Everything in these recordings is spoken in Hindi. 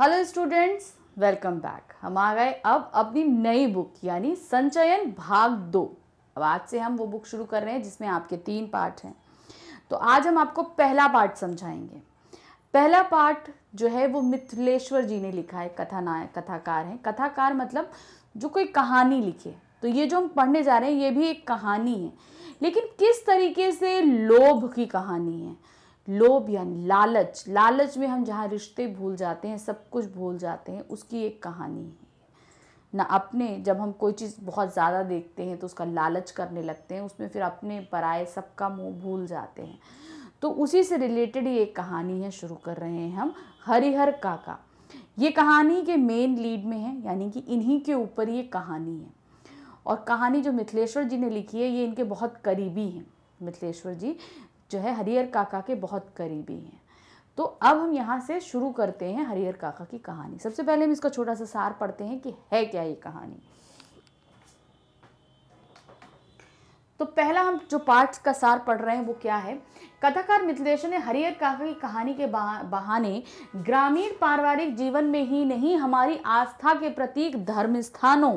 हेलो स्टूडेंट्स वेलकम बैक हम आ गए अब अपनी नई बुक यानी संचयन भाग दो अब आज से हम वो बुक शुरू कर रहे हैं जिसमें आपके तीन पार्ट हैं तो आज हम आपको पहला पार्ट समझाएंगे पहला पार्ट जो है वो मिथिलेश्वर जी ने लिखा है कथानायक कथाकार हैं कथाकार मतलब जो कोई कहानी लिखे तो ये जो हम पढ़ने जा रहे हैं ये भी एक कहानी है लेकिन किस तरीके से लोभ की कहानी है लोभ यानी लालच लालच में हम जहाँ रिश्ते भूल जाते हैं सब कुछ भूल जाते हैं उसकी एक कहानी है ना अपने जब हम कोई चीज़ बहुत ज़्यादा देखते हैं तो उसका लालच करने लगते हैं उसमें फिर अपने पराए सबका मुँह भूल जाते हैं तो उसी से रिलेटेड ये एक कहानी है शुरू कर रहे हैं हम हरिहर काका ये कहानी के मेन लीड में है यानी कि इन्हीं के ऊपर ये कहानी है और कहानी जो मिथिलेश्वर जी ने लिखी है ये इनके बहुत करीबी हैं मिथिलेश्वर जी जो है हरिहर काका के बहुत करीबी हैं तो अब हम यहाँ से शुरू करते हैं हरिहर काका की कहानी सबसे पहले हम इसका छोटा सा सार पढ़ते हैं कि है क्या ये कहानी तो पहला हम जो पार्ट का सार पढ़ रहे हैं वो क्या है कथाकार मिथिलेश ने हरिहर काका की कहानी के बहाने ग्रामीण पारिवारिक जीवन में ही नहीं हमारी आस्था के प्रतीक धर्म स्थानों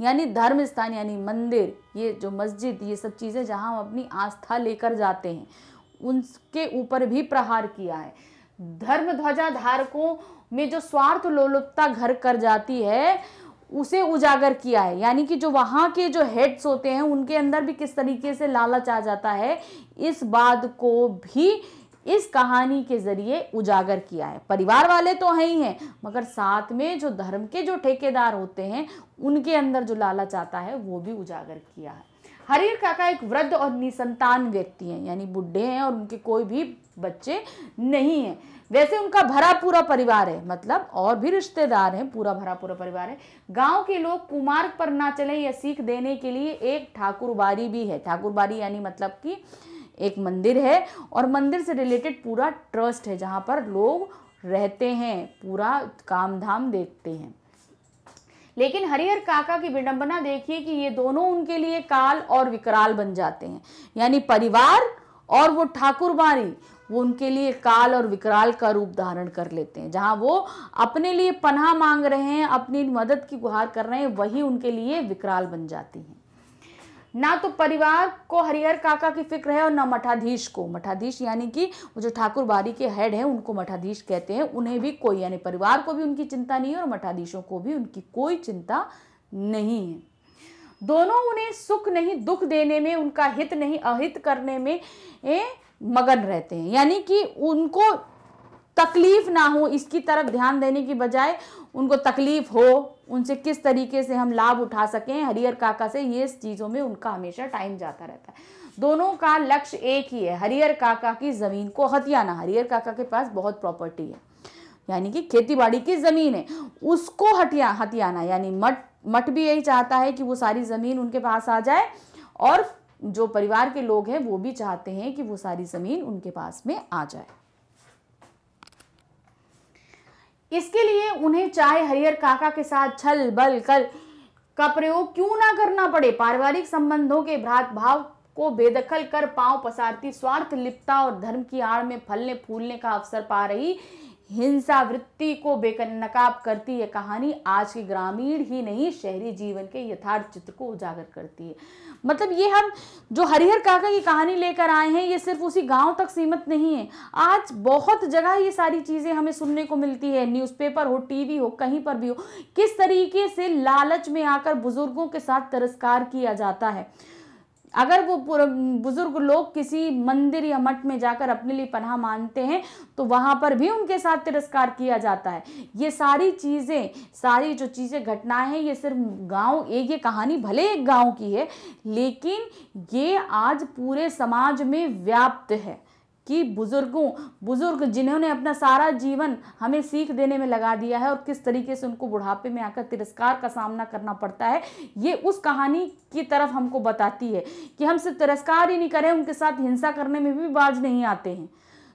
यानी धर्म स्थान यानी मंदिर ये जो मस्जिद ये सब चीज़ें जहाँ हम अपनी आस्था लेकर जाते हैं उनके ऊपर भी प्रहार किया है धर्म ध्वजा धारकों में जो स्वार्थ लोलुपता घर कर जाती है उसे उजागर किया है यानी कि जो वहाँ के जो हेड्स होते हैं उनके अंदर भी किस तरीके से लालच आ जाता है इस बात को भी इस कहानी के जरिए उजागर किया है परिवार वाले तो हैं ही हैं मगर साथ में जो धर्म के जो ठेकेदार होते हैं उनके अंदर जो लालच आता है वो भी उजागर किया है हरीर काका एक वृद्ध और निसंतान व्यक्ति हैं यानी बुढ़े हैं और उनके कोई भी बच्चे नहीं हैं वैसे उनका भरा पूरा परिवार है मतलब और भी रिश्तेदार हैं पूरा भरा पूरा परिवार है गांव के लोग कुमार्ग पर ना चले या सीख देने के लिए एक ठाकुरबारी भी है ठाकुरबारी यानी मतलब कि एक मंदिर है और मंदिर से रिलेटेड पूरा ट्रस्ट है जहाँ पर लोग रहते हैं पूरा काम धाम देखते हैं लेकिन हरिहर काका की विडंबना देखिए कि ये दोनों उनके लिए काल और विकराल बन जाते हैं यानी परिवार और वो ठाकुर बारी वो उनके लिए काल और विकराल का रूप धारण कर लेते हैं जहाँ वो अपने लिए पनाह मांग रहे हैं अपनी मदद की गुहार कर रहे हैं वही उनके लिए विकराल बन जाती हैं ना तो परिवार को हरिहर काका की फिक्र है और ना मठाधीश को मठाधीश यानी कि वो जो ठाकुर बारी के हेड हैं उनको मठाधीश कहते हैं उन्हें भी कोई यानी परिवार को भी उनकी चिंता नहीं है और मठाधीशों को भी उनकी कोई चिंता नहीं है दोनों उन्हें सुख नहीं दुख देने में उनका हित नहीं अहित करने में ए, मगन रहते हैं यानी कि उनको तकलीफ ना हो इसकी तरफ ध्यान देने की बजाय उनको तकलीफ हो उनसे किस तरीके से हम लाभ उठा सकें हरिहर काका से ये चीज़ों में उनका हमेशा टाइम जाता रहता है दोनों का लक्ष्य एक ही है हरिहर काका की ज़मीन को हथियाना हरिहर काका के पास बहुत प्रॉपर्टी है यानी कि खेतीबाड़ी की ज़मीन है उसको हटिया हथियाना यानी मठ मठ भी यही चाहता है कि वो सारी ज़मीन उनके पास आ जाए और जो परिवार के लोग हैं वो भी चाहते हैं कि वो सारी ज़मीन उनके पास में आ जाए इसके लिए उन्हें चाहे हरियर काका के साथ छल बल कल का प्रयोग क्यों ना करना पड़े पारिवारिक संबंधों के भ्रात भाव को बेदखल कर पांव पसारती स्वार्थ लिप्ता और धर्म की आड़ में फलने फूलने का अवसर पा रही हिंसा वृत्ति को बेनकाब करती यह कहानी आज के ग्रामीण ही नहीं शहरी जीवन के यथार्थ चित्र को उजागर करती है मतलब ये हम जो हरिहर काका की कहानी लेकर आए हैं ये सिर्फ उसी गांव तक सीमित नहीं है आज बहुत जगह ये सारी चीज़ें हमें सुनने को मिलती है न्यूज़पेपर हो टीवी हो कहीं पर भी हो किस तरीके से लालच में आकर बुजुर्गों के साथ तिरस्कार किया जाता है अगर वो बुजुर्ग लोग किसी मंदिर या मठ में जाकर अपने लिए पनाह मानते हैं तो वहाँ पर भी उनके साथ तिरस्कार किया जाता है ये सारी चीज़ें सारी जो चीज़ें घटनाएं हैं ये सिर्फ गांव एक ये कहानी भले एक गांव की है लेकिन ये आज पूरे समाज में व्याप्त है कि बुज़ुर्गों बुज़ुर्ग जिन्होंने अपना सारा जीवन हमें सीख देने में लगा दिया है और किस तरीके से उनको बुढ़ापे में आकर तिरस्कार का सामना करना पड़ता है ये उस कहानी की तरफ हमको बताती है कि हम सिर्फ तिरस्कार ही नहीं करें उनके साथ हिंसा करने में भी बाज नहीं आते हैं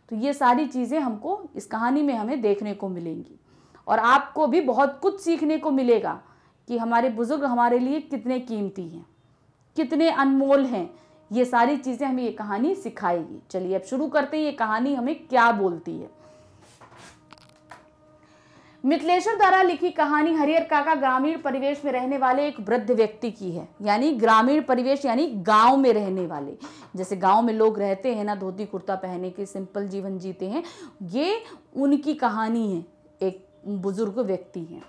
तो ये सारी चीज़ें हमको इस कहानी में हमें देखने को मिलेंगी और आपको भी बहुत कुछ सीखने को मिलेगा कि हमारे बुज़ुर्ग हमारे लिए कितने कीमती हैं कितने अनमोल हैं ये सारी चीज़ें हमें ये कहानी सिखाएगी चलिए अब शुरू करते हैं ये कहानी हमें क्या बोलती है मिथिलेश्वर द्वारा लिखी कहानी हरिहर काका ग्रामीण परिवेश में रहने वाले एक वृद्ध व्यक्ति की है यानी ग्रामीण परिवेश यानी गांव में रहने वाले जैसे गांव में लोग रहते हैं ना धोती कुर्ता पहने के सिंपल जीवन जीते हैं ये उनकी कहानी है एक बुजुर्ग व्यक्ति हैं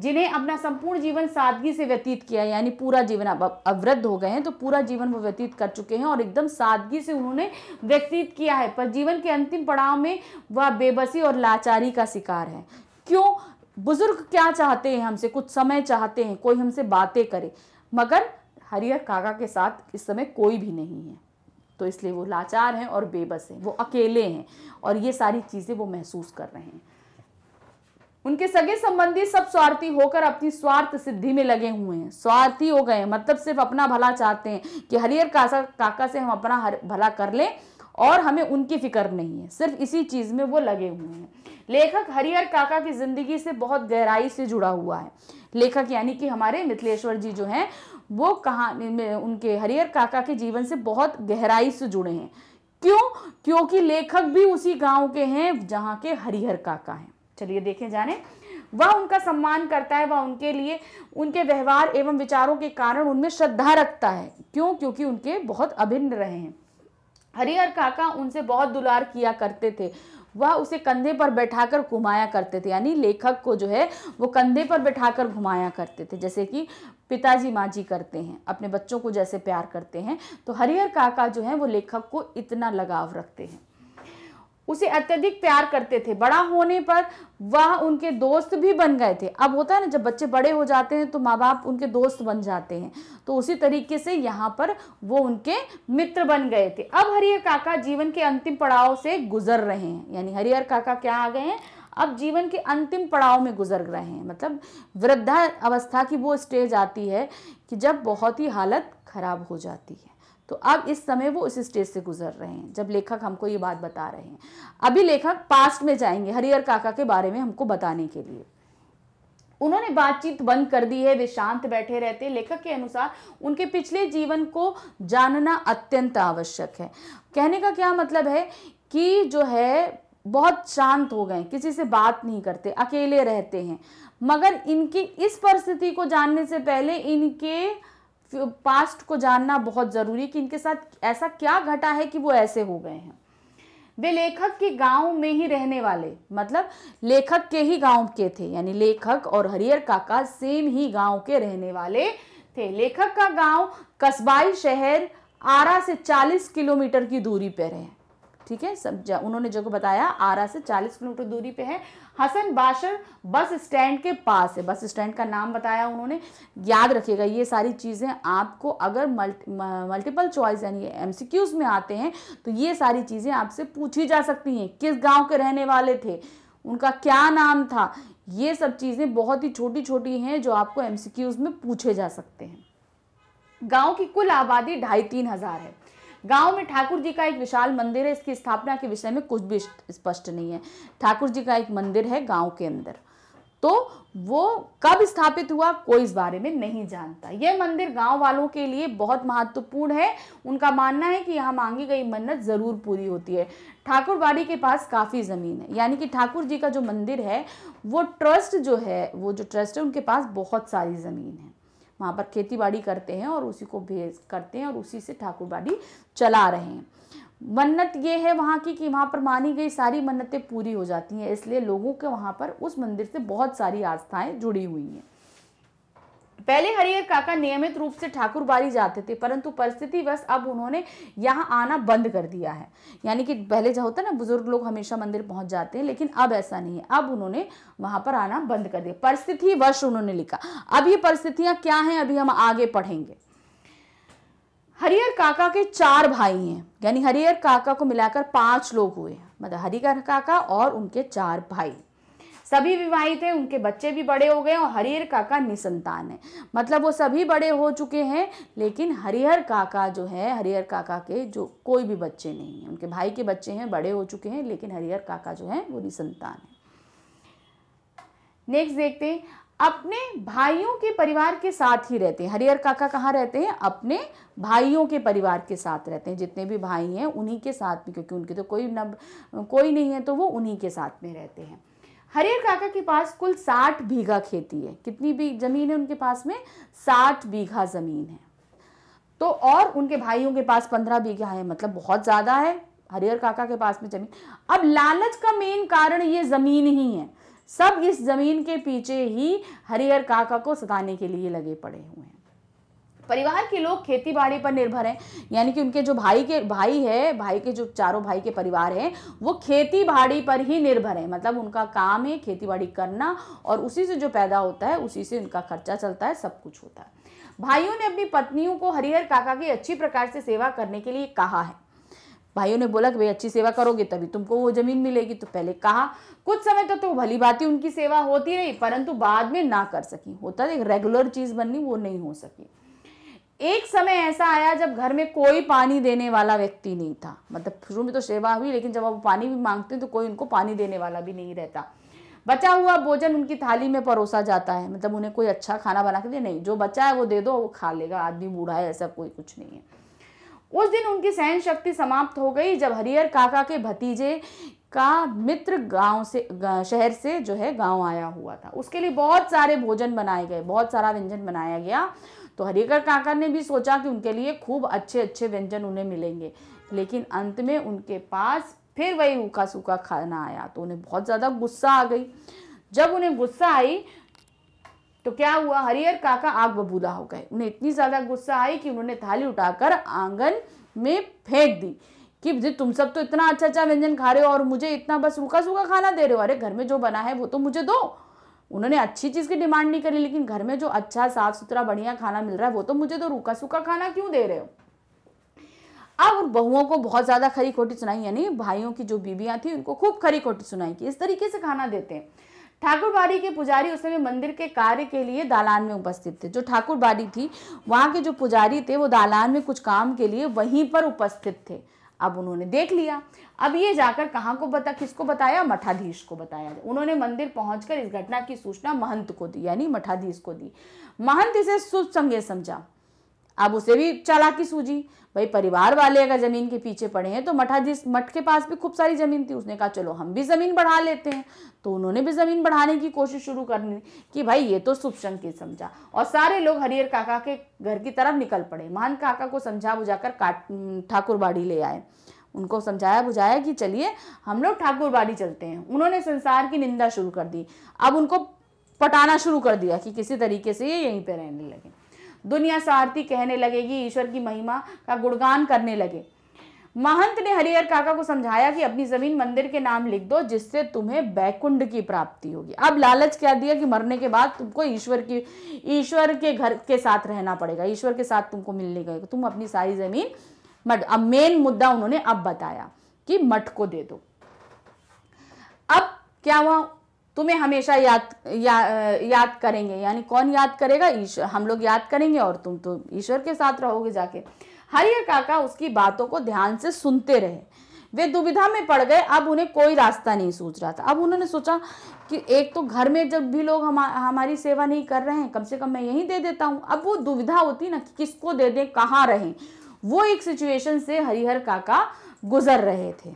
जिन्हें अपना संपूर्ण जीवन सादगी से व्यतीत किया यानी पूरा जीवन अब अवृद्ध हो गए हैं तो पूरा जीवन वो व्यतीत कर चुके हैं और एकदम सादगी से उन्होंने व्यतीत किया है पर जीवन के अंतिम पड़ाव में वह बेबसी और लाचारी का शिकार है क्यों बुजुर्ग क्या चाहते हैं हमसे कुछ समय चाहते हैं कोई हमसे बातें करे मगर हरिहर काका के साथ इस समय कोई भी नहीं है तो इसलिए वो लाचार हैं और बेबस हैं वो अकेले हैं और ये सारी चीज़ें वो महसूस कर रहे हैं उनके सगे संबंधी सब स्वार्थी होकर अपनी स्वार्थ सिद्धि में लगे हुए हैं स्वार्थी हो गए मतलब सिर्फ अपना भला चाहते हैं कि हरियर काका काका से हम अपना हर, भला कर लें और हमें उनकी फिक्र नहीं है सिर्फ इसी चीज़ में वो लगे हुए हैं लेखक हरिहर काका की ज़िंदगी से बहुत गहराई से जुड़ा हुआ है लेखक यानी कि हमारे मिथिलेश्वर जी जो हैं वो कहानी में उनके हरिहर काका के जीवन से बहुत गहराई से जुड़े हैं क्यों क्योंकि लेखक भी उसी गांव के हैं जहाँ के हरिहर काका हैं चलिए देखें जाने वह उनका सम्मान करता है वह उनके लिए उनके व्यवहार एवं विचारों के कारण उनमें श्रद्धा रखता है क्यों क्योंकि उनके बहुत अभिन्न रहे हैं हरिहर काका उनसे बहुत दुलार किया करते थे वह उसे कंधे पर बैठाकर घुमाया करते थे यानी लेखक को जो है वो कंधे पर बैठाकर घुमाया करते थे जैसे कि पिताजी माँ जी करते हैं अपने बच्चों को जैसे प्यार करते हैं तो हरिहर काका जो है वो लेखक को इतना लगाव रखते हैं उसे अत्यधिक प्यार करते थे बड़ा होने पर वह उनके दोस्त भी बन गए थे अब होता है ना जब बच्चे बड़े हो जाते हैं तो माँ बाप उनके दोस्त बन जाते हैं तो उसी तरीके से यहाँ पर वो उनके मित्र बन गए थे अब हरिहर काका जीवन के अंतिम पड़ाव से गुजर रहे हैं यानी हरिहर काका क्या आ गए हैं अब जीवन के अंतिम पड़ाव में गुजर रहे हैं मतलब वृद्धा अवस्था की वो स्टेज आती है कि जब बहुत ही हालत खराब हो जाती है तो अब इस समय वो उस स्टेज से गुजर रहे हैं जब लेखक हमको ये बात बता रहे हैं अभी लेखक पास्ट में जाएंगे हरिहर काका के बारे में हमको बताने के लिए उन्होंने बातचीत बंद कर दी है वे शांत बैठे रहते लेखक के अनुसार उनके पिछले जीवन को जानना अत्यंत आवश्यक है कहने का क्या मतलब है कि जो है बहुत शांत हो गए किसी से बात नहीं करते अकेले रहते हैं मगर इनकी इस परिस्थिति को जानने से पहले इनके पास्ट को जानना बहुत ज़रूरी कि इनके साथ ऐसा क्या घटा है कि वो ऐसे हो गए हैं वे लेखक के गांव में ही रहने वाले मतलब लेखक के ही गांव के थे यानी लेखक और हरियर काका सेम ही गांव के रहने वाले थे लेखक का गांव कस्बाई शहर आरा से 40 किलोमीटर की दूरी पर है ठीक है सब उन्होंने जो को बताया आरा से 40 किलोमीटर दूरी पे है हसन बाशर बस स्टैंड के पास है बस स्टैंड का नाम बताया उन्होंने याद रखिएगा ये सारी चीज़ें आपको अगर मल्टी मल्टीपल चॉइस यानी एमसीक्यूज में आते हैं तो ये सारी चीज़ें आपसे पूछी जा सकती हैं किस गाँव के रहने वाले थे उनका क्या नाम था ये सब चीज़ें बहुत ही छोटी छोटी हैं जो आपको एम में पूछे जा सकते हैं गांव की कुल आबादी ढाई तीन हज़ार है गांव में ठाकुर जी का एक विशाल मंदिर है इसकी स्थापना के विषय में कुछ भी स्पष्ट नहीं है ठाकुर जी का एक मंदिर है गाँव के अंदर तो वो कब स्थापित हुआ कोई इस बारे में नहीं जानता यह मंदिर गांव वालों के लिए बहुत महत्वपूर्ण है उनका मानना है कि यहाँ मांगी गई मन्नत ज़रूर पूरी होती है बाड़ी के पास काफ़ी ज़मीन है यानी कि ठाकुर जी का जो मंदिर है वो ट्रस्ट जो है वो जो ट्रस्ट है उनके पास बहुत सारी ज़मीन है वहाँ पर बाड़ी करते हैं और उसी को भेज करते हैं और उसी से ठाकुर बाड़ी चला रहे हैं मन्नत ये है वहाँ की कि वहाँ पर मानी गई सारी मन्नतें पूरी हो जाती हैं इसलिए लोगों के वहाँ पर उस मंदिर से बहुत सारी आस्थाएं जुड़ी हुई हैं पहले हरिहर काका नियमित रूप से ठाकुर बारी जाते थे परंतु परिस्थिति बस अब उन्होंने यहाँ आना बंद कर दिया है यानी कि पहले जो होता है ना बुजुर्ग लोग हमेशा मंदिर पहुंच जाते हैं लेकिन अब ऐसा नहीं है अब उन्होंने वहां पर आना बंद कर दिया परिस्थिति वर्ष उन्होंने लिखा अब ये परिस्थितियां क्या है अभी हम आगे पढ़ेंगे हरिहर काका के चार भाई हैं यानी हरिहर काका को मिलाकर पांच लोग हुए मतलब हरिहर काका और उनके चार भाई सभी विवाहित हैं उनके बच्चे भी बड़े हो गए और हरिहर काका निसंतान है मतलब वो सभी बड़े हो चुके हैं लेकिन हरिहर काका जो है हरिहर काका के जो कोई भी बच्चे नहीं है उनके भाई के बच्चे हैं बड़े हो चुके हैं लेकिन हरिहर काका जो है वो निसंतान है नेक्स्ट देखते हैं अपने भाइयों के परिवार के साथ ही रहते हैं हरिहर काका कहाँ रहते हैं अपने भाइयों के परिवार के साथ रहते हैं जितने भी भाई हैं उन्हीं के साथ में क्योंकि उनके तो कोई न कोई नहीं है तो वो उन्हीं के साथ में रहते हैं हरियर काका के पास कुल साठ बीघा खेती है कितनी भी जमीन है उनके पास में साठ बीघा जमीन है तो और उनके भाइयों के पास पंद्रह बीघा है मतलब बहुत ज्यादा है हरिहर काका के पास में जमीन अब लालच का मेन कारण ये जमीन ही है सब इस जमीन के पीछे ही हरिहर काका को सताने के लिए लगे पड़े हुए हैं परिवार के लोग खेती बाड़ी पर निर्भर हैं यानी कि उनके जो भाई के भाई है भाई के जो चारों भाई के परिवार हैं वो खेती बाड़ी पर ही निर्भर हैं मतलब उनका काम है खेती बाड़ी करना और उसी से जो पैदा होता है उसी से उनका खर्चा चलता है सब कुछ होता है भाइयों ने अपनी पत्नियों को हरिहर काका की अच्छी प्रकार से सेवा करने के लिए कहा है भाइयों ने बोला कि भाई अच्छी सेवा करोगे तभी तुमको वो जमीन मिलेगी तो पहले कहा कुछ समय तक तो, तो भली बात ही उनकी सेवा होती रही परंतु बाद में ना कर सकी होता एक रेगुलर चीज़ बननी वो नहीं हो सकी एक समय ऐसा आया जब घर में कोई पानी देने वाला व्यक्ति नहीं था मतलब शुरू में तो सेवा हुई लेकिन जब वो पानी भी मांगते हैं तो कोई उनको पानी देने वाला भी नहीं रहता बचा हुआ भोजन उनकी थाली में परोसा जाता है मतलब उन्हें कोई अच्छा खाना बना के दे नहीं जो बचा है वो दे दो वो खा लेगा आदमी बूढ़ा है ऐसा कोई कुछ नहीं है उस दिन उनकी सहन शक्ति समाप्त हो गई जब हरिहर काका के भतीजे का मित्र गांव से शहर से जो है गांव आया हुआ था उसके लिए बहुत सारे भोजन बनाए गए बहुत सारा व्यंजन बनाया गया तो हरिकर काका ने भी सोचा कि उनके लिए खूब अच्छे अच्छे व्यंजन उन्हें मिलेंगे लेकिन अंत में उनके पास फिर वही ऊखा सूखा खाना आया तो उन्हें बहुत ज़्यादा गुस्सा आ गई जब उन्हें गुस्सा आई तो क्या हुआ हरिहर काका आग बबूला हो गए उन्हें इतनी ज़्यादा गुस्सा आई कि उन्होंने थाली उठाकर आंगन में फेंक दी कि तुम सब तो इतना अच्छा अच्छा व्यंजन खा रहे हो और मुझे इतना बस रूखा सूखा खाना दे रहे हो अरे घर में जो बना है वो तो मुझे दो उन्होंने अच्छी चीज़ की डिमांड नहीं करी लेकिन घर में जो अच्छा साफ सुथरा बढ़िया खाना मिल रहा है वो तो मुझे तो रूखा सूखा खाना क्यों दे रहे हो अब बहुओं को बहुत ज़्यादा खरी खोटी सुनाई यानी भाइयों की जो बीबियां थी उनको खूब खरी खोटी सुनाई कि इस तरीके से खाना देते हैं ठाकुर बाड़ी के पुजारी उस समय मंदिर के कार्य के लिए दालान में उपस्थित थे जो ठाकुर बाड़ी थी वहां के जो पुजारी थे वो दालान में कुछ काम के लिए वहीं पर उपस्थित थे अब उन्होंने देख लिया अब ये जाकर कहाँ को बता किसको बताया मठाधीश को बताया उन्होंने मंदिर पहुंचकर इस घटना की सूचना महंत को दी यानी मठाधीश को दी महंत इसे शुभ संज्ञ समझा अब उसे भी चालाकी सूझी भाई परिवार वाले अगर जमीन के पीछे पड़े हैं तो मठाधीश मठ के पास भी खूब सारी जमीन थी उसने कहा चलो हम भी जमीन बढ़ा लेते हैं तो उन्होंने भी जमीन बढ़ाने की कोशिश शुरू कर करनी कि भाई ये तो शुभ संकेत समझा और सारे लोग हरिहर काका के घर की तरफ निकल पड़े महान काका को समझा बुझाकर काट ठाकुरबाड़ी ले आए उनको समझाया बुझाया कि चलिए हम लोग ठाकुर चलते हैं उन्होंने संसार की निंदा शुरू कर दी अब उनको पटाना शुरू कर दिया कि किसी तरीके से ये यहीं पर रहने लगे दुनिया सारती कहने लगेगी ईश्वर की महिमा का गुणगान करने लगे महंत ने हरिहर काका को समझाया कि अपनी जमीन मंदिर के नाम लिख दो जिससे तुम्हें बैकुंड की प्राप्ति होगी अब लालच क्या दिया कि मरने के बाद तुमको ईश्वर की ईश्वर के घर के साथ रहना पड़ेगा ईश्वर के साथ तुमको मिलने गए तुम अपनी सारी जमीन मठ अब मेन मुद्दा उन्होंने अब बताया कि मठ को दे दो अब क्या हुआ तुम्हें हमेशा याद या, याद करेंगे यानी कौन याद करेगा ईश्वर हम लोग याद करेंगे और तुम तो ईश्वर के साथ रहोगे जाके हरिय काका उसकी बातों को ध्यान से सुनते रहे वे दुविधा में पड़ गए अब उन्हें कोई रास्ता नहीं सूझ रहा था अब उन्होंने सोचा कि एक तो घर में जब भी लोग हम हमारी सेवा नहीं कर रहे हैं कम से कम मैं यही दे देता हूँ अब वो दुविधा होती ना कि किसको दे दें कहाँ रहें वो एक सिचुएशन से हरिहर काका गुजर रहे थे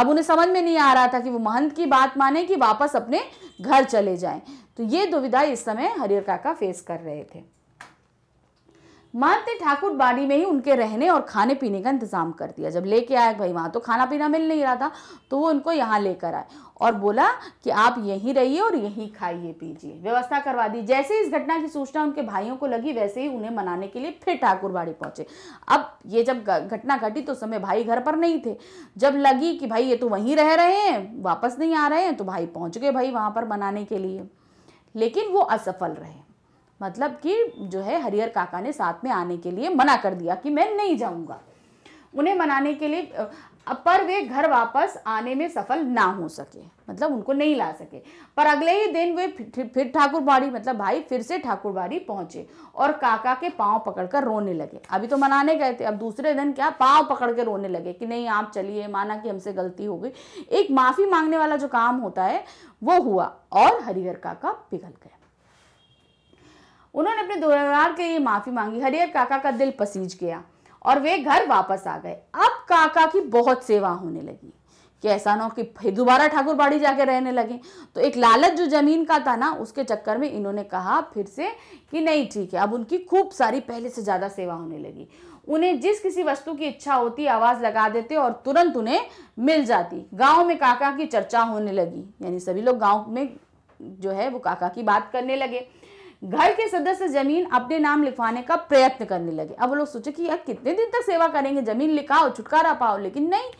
अब उन्हें समझ में नहीं आ रहा था कि वो महंत की बात माने कि वापस अपने घर चले जाएं तो ये दुविधा इस समय हरिहर काका फेस कर रहे थे मानते ठाकुर बाड़ी में ही उनके रहने और खाने पीने का इंतज़ाम कर दिया जब लेके आए भाई वहाँ तो खाना पीना मिल नहीं रहा था तो वो उनको यहाँ लेकर आए और बोला कि आप यहीं रहिए और यहीं खाइए पीजिए व्यवस्था करवा दी जैसे इस घटना की सूचना उनके भाइयों को लगी वैसे ही उन्हें मनाने के लिए फिर ठाकुर बाड़ी पहुंचे अब ये जब घटना घटी तो समय भाई घर पर नहीं थे जब लगी कि भाई ये तो वहीं रह रहे हैं वापस नहीं आ रहे हैं तो भाई पहुँच गए भाई वहाँ पर मनाने के लिए लेकिन वो असफल रहे मतलब कि जो है हरिहर काका ने साथ में आने के लिए मना कर दिया कि मैं नहीं जाऊँगा उन्हें मनाने के लिए पर वे घर वापस आने में सफल ना हो सके मतलब उनको नहीं ला सके पर अगले ही दिन वे फिर ठाकुर बाड़ी मतलब भाई फिर से ठाकुर बाड़ी पहुंचे और काका के पांव पकड़कर रोने लगे अभी तो मनाने गए थे अब दूसरे दिन क्या पांव पकड़ के रोने लगे कि नहीं आप चलिए माना कि हमसे गलती हो गई एक माफ़ी मांगने वाला जो काम होता है वो हुआ और हरिहर काका पिघल गए उन्होंने अपने दुरानदार के लिए माफ़ी मांगी हरिहर काका का दिल पसीज गया और वे घर वापस आ गए अब काका की बहुत सेवा होने लगी कैसा ना हो कि फिर दोबारा ठाकुर बाड़ी जाके रहने लगे तो एक लालच जो जमीन का था ना उसके चक्कर में इन्होंने कहा फिर से कि नहीं ठीक है अब उनकी खूब सारी पहले से ज़्यादा सेवा होने लगी उन्हें जिस किसी वस्तु की इच्छा होती आवाज़ लगा देते और तुरंत उन्हें मिल जाती गांव में काका की चर्चा होने लगी यानी सभी लोग गांव में जो है वो काका की बात करने लगे घर के सदस्य जमीन अपने नाम लिखवाने का प्रयत्न करने लगे अब वो लोग सोचे कि यार कितने दिन तक सेवा करेंगे जमीन लिखाओ छुटकारा पाओ लेकिन नहीं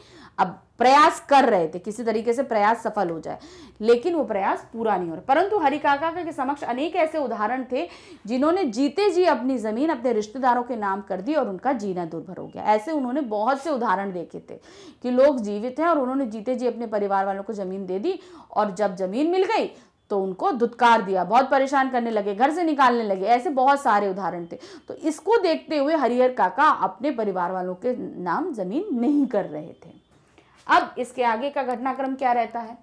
अब प्रयास कर रहे थे किसी तरीके से प्रयास सफल हो जाए लेकिन वो प्रयास पूरा नहीं हो रहा परंतु हरि काका के समक्ष अनेक ऐसे उदाहरण थे जिन्होंने जीते जी अपनी ज़मीन अपने रिश्तेदारों के नाम कर दी और उनका जीना दुर्भर हो गया ऐसे उन्होंने बहुत से उदाहरण देखे थे कि लोग जीवित हैं और उन्होंने जीते जी अपने परिवार वालों को ज़मीन दे दी और जब ज़मीन मिल गई तो उनको दुत्कार दिया बहुत परेशान करने लगे घर से निकालने लगे ऐसे बहुत सारे उदाहरण थे तो इसको देखते हुए हरिहर काका अपने परिवार वालों के नाम जमीन नहीं कर रहे थे अब इसके आगे का घटनाक्रम क्या रहता है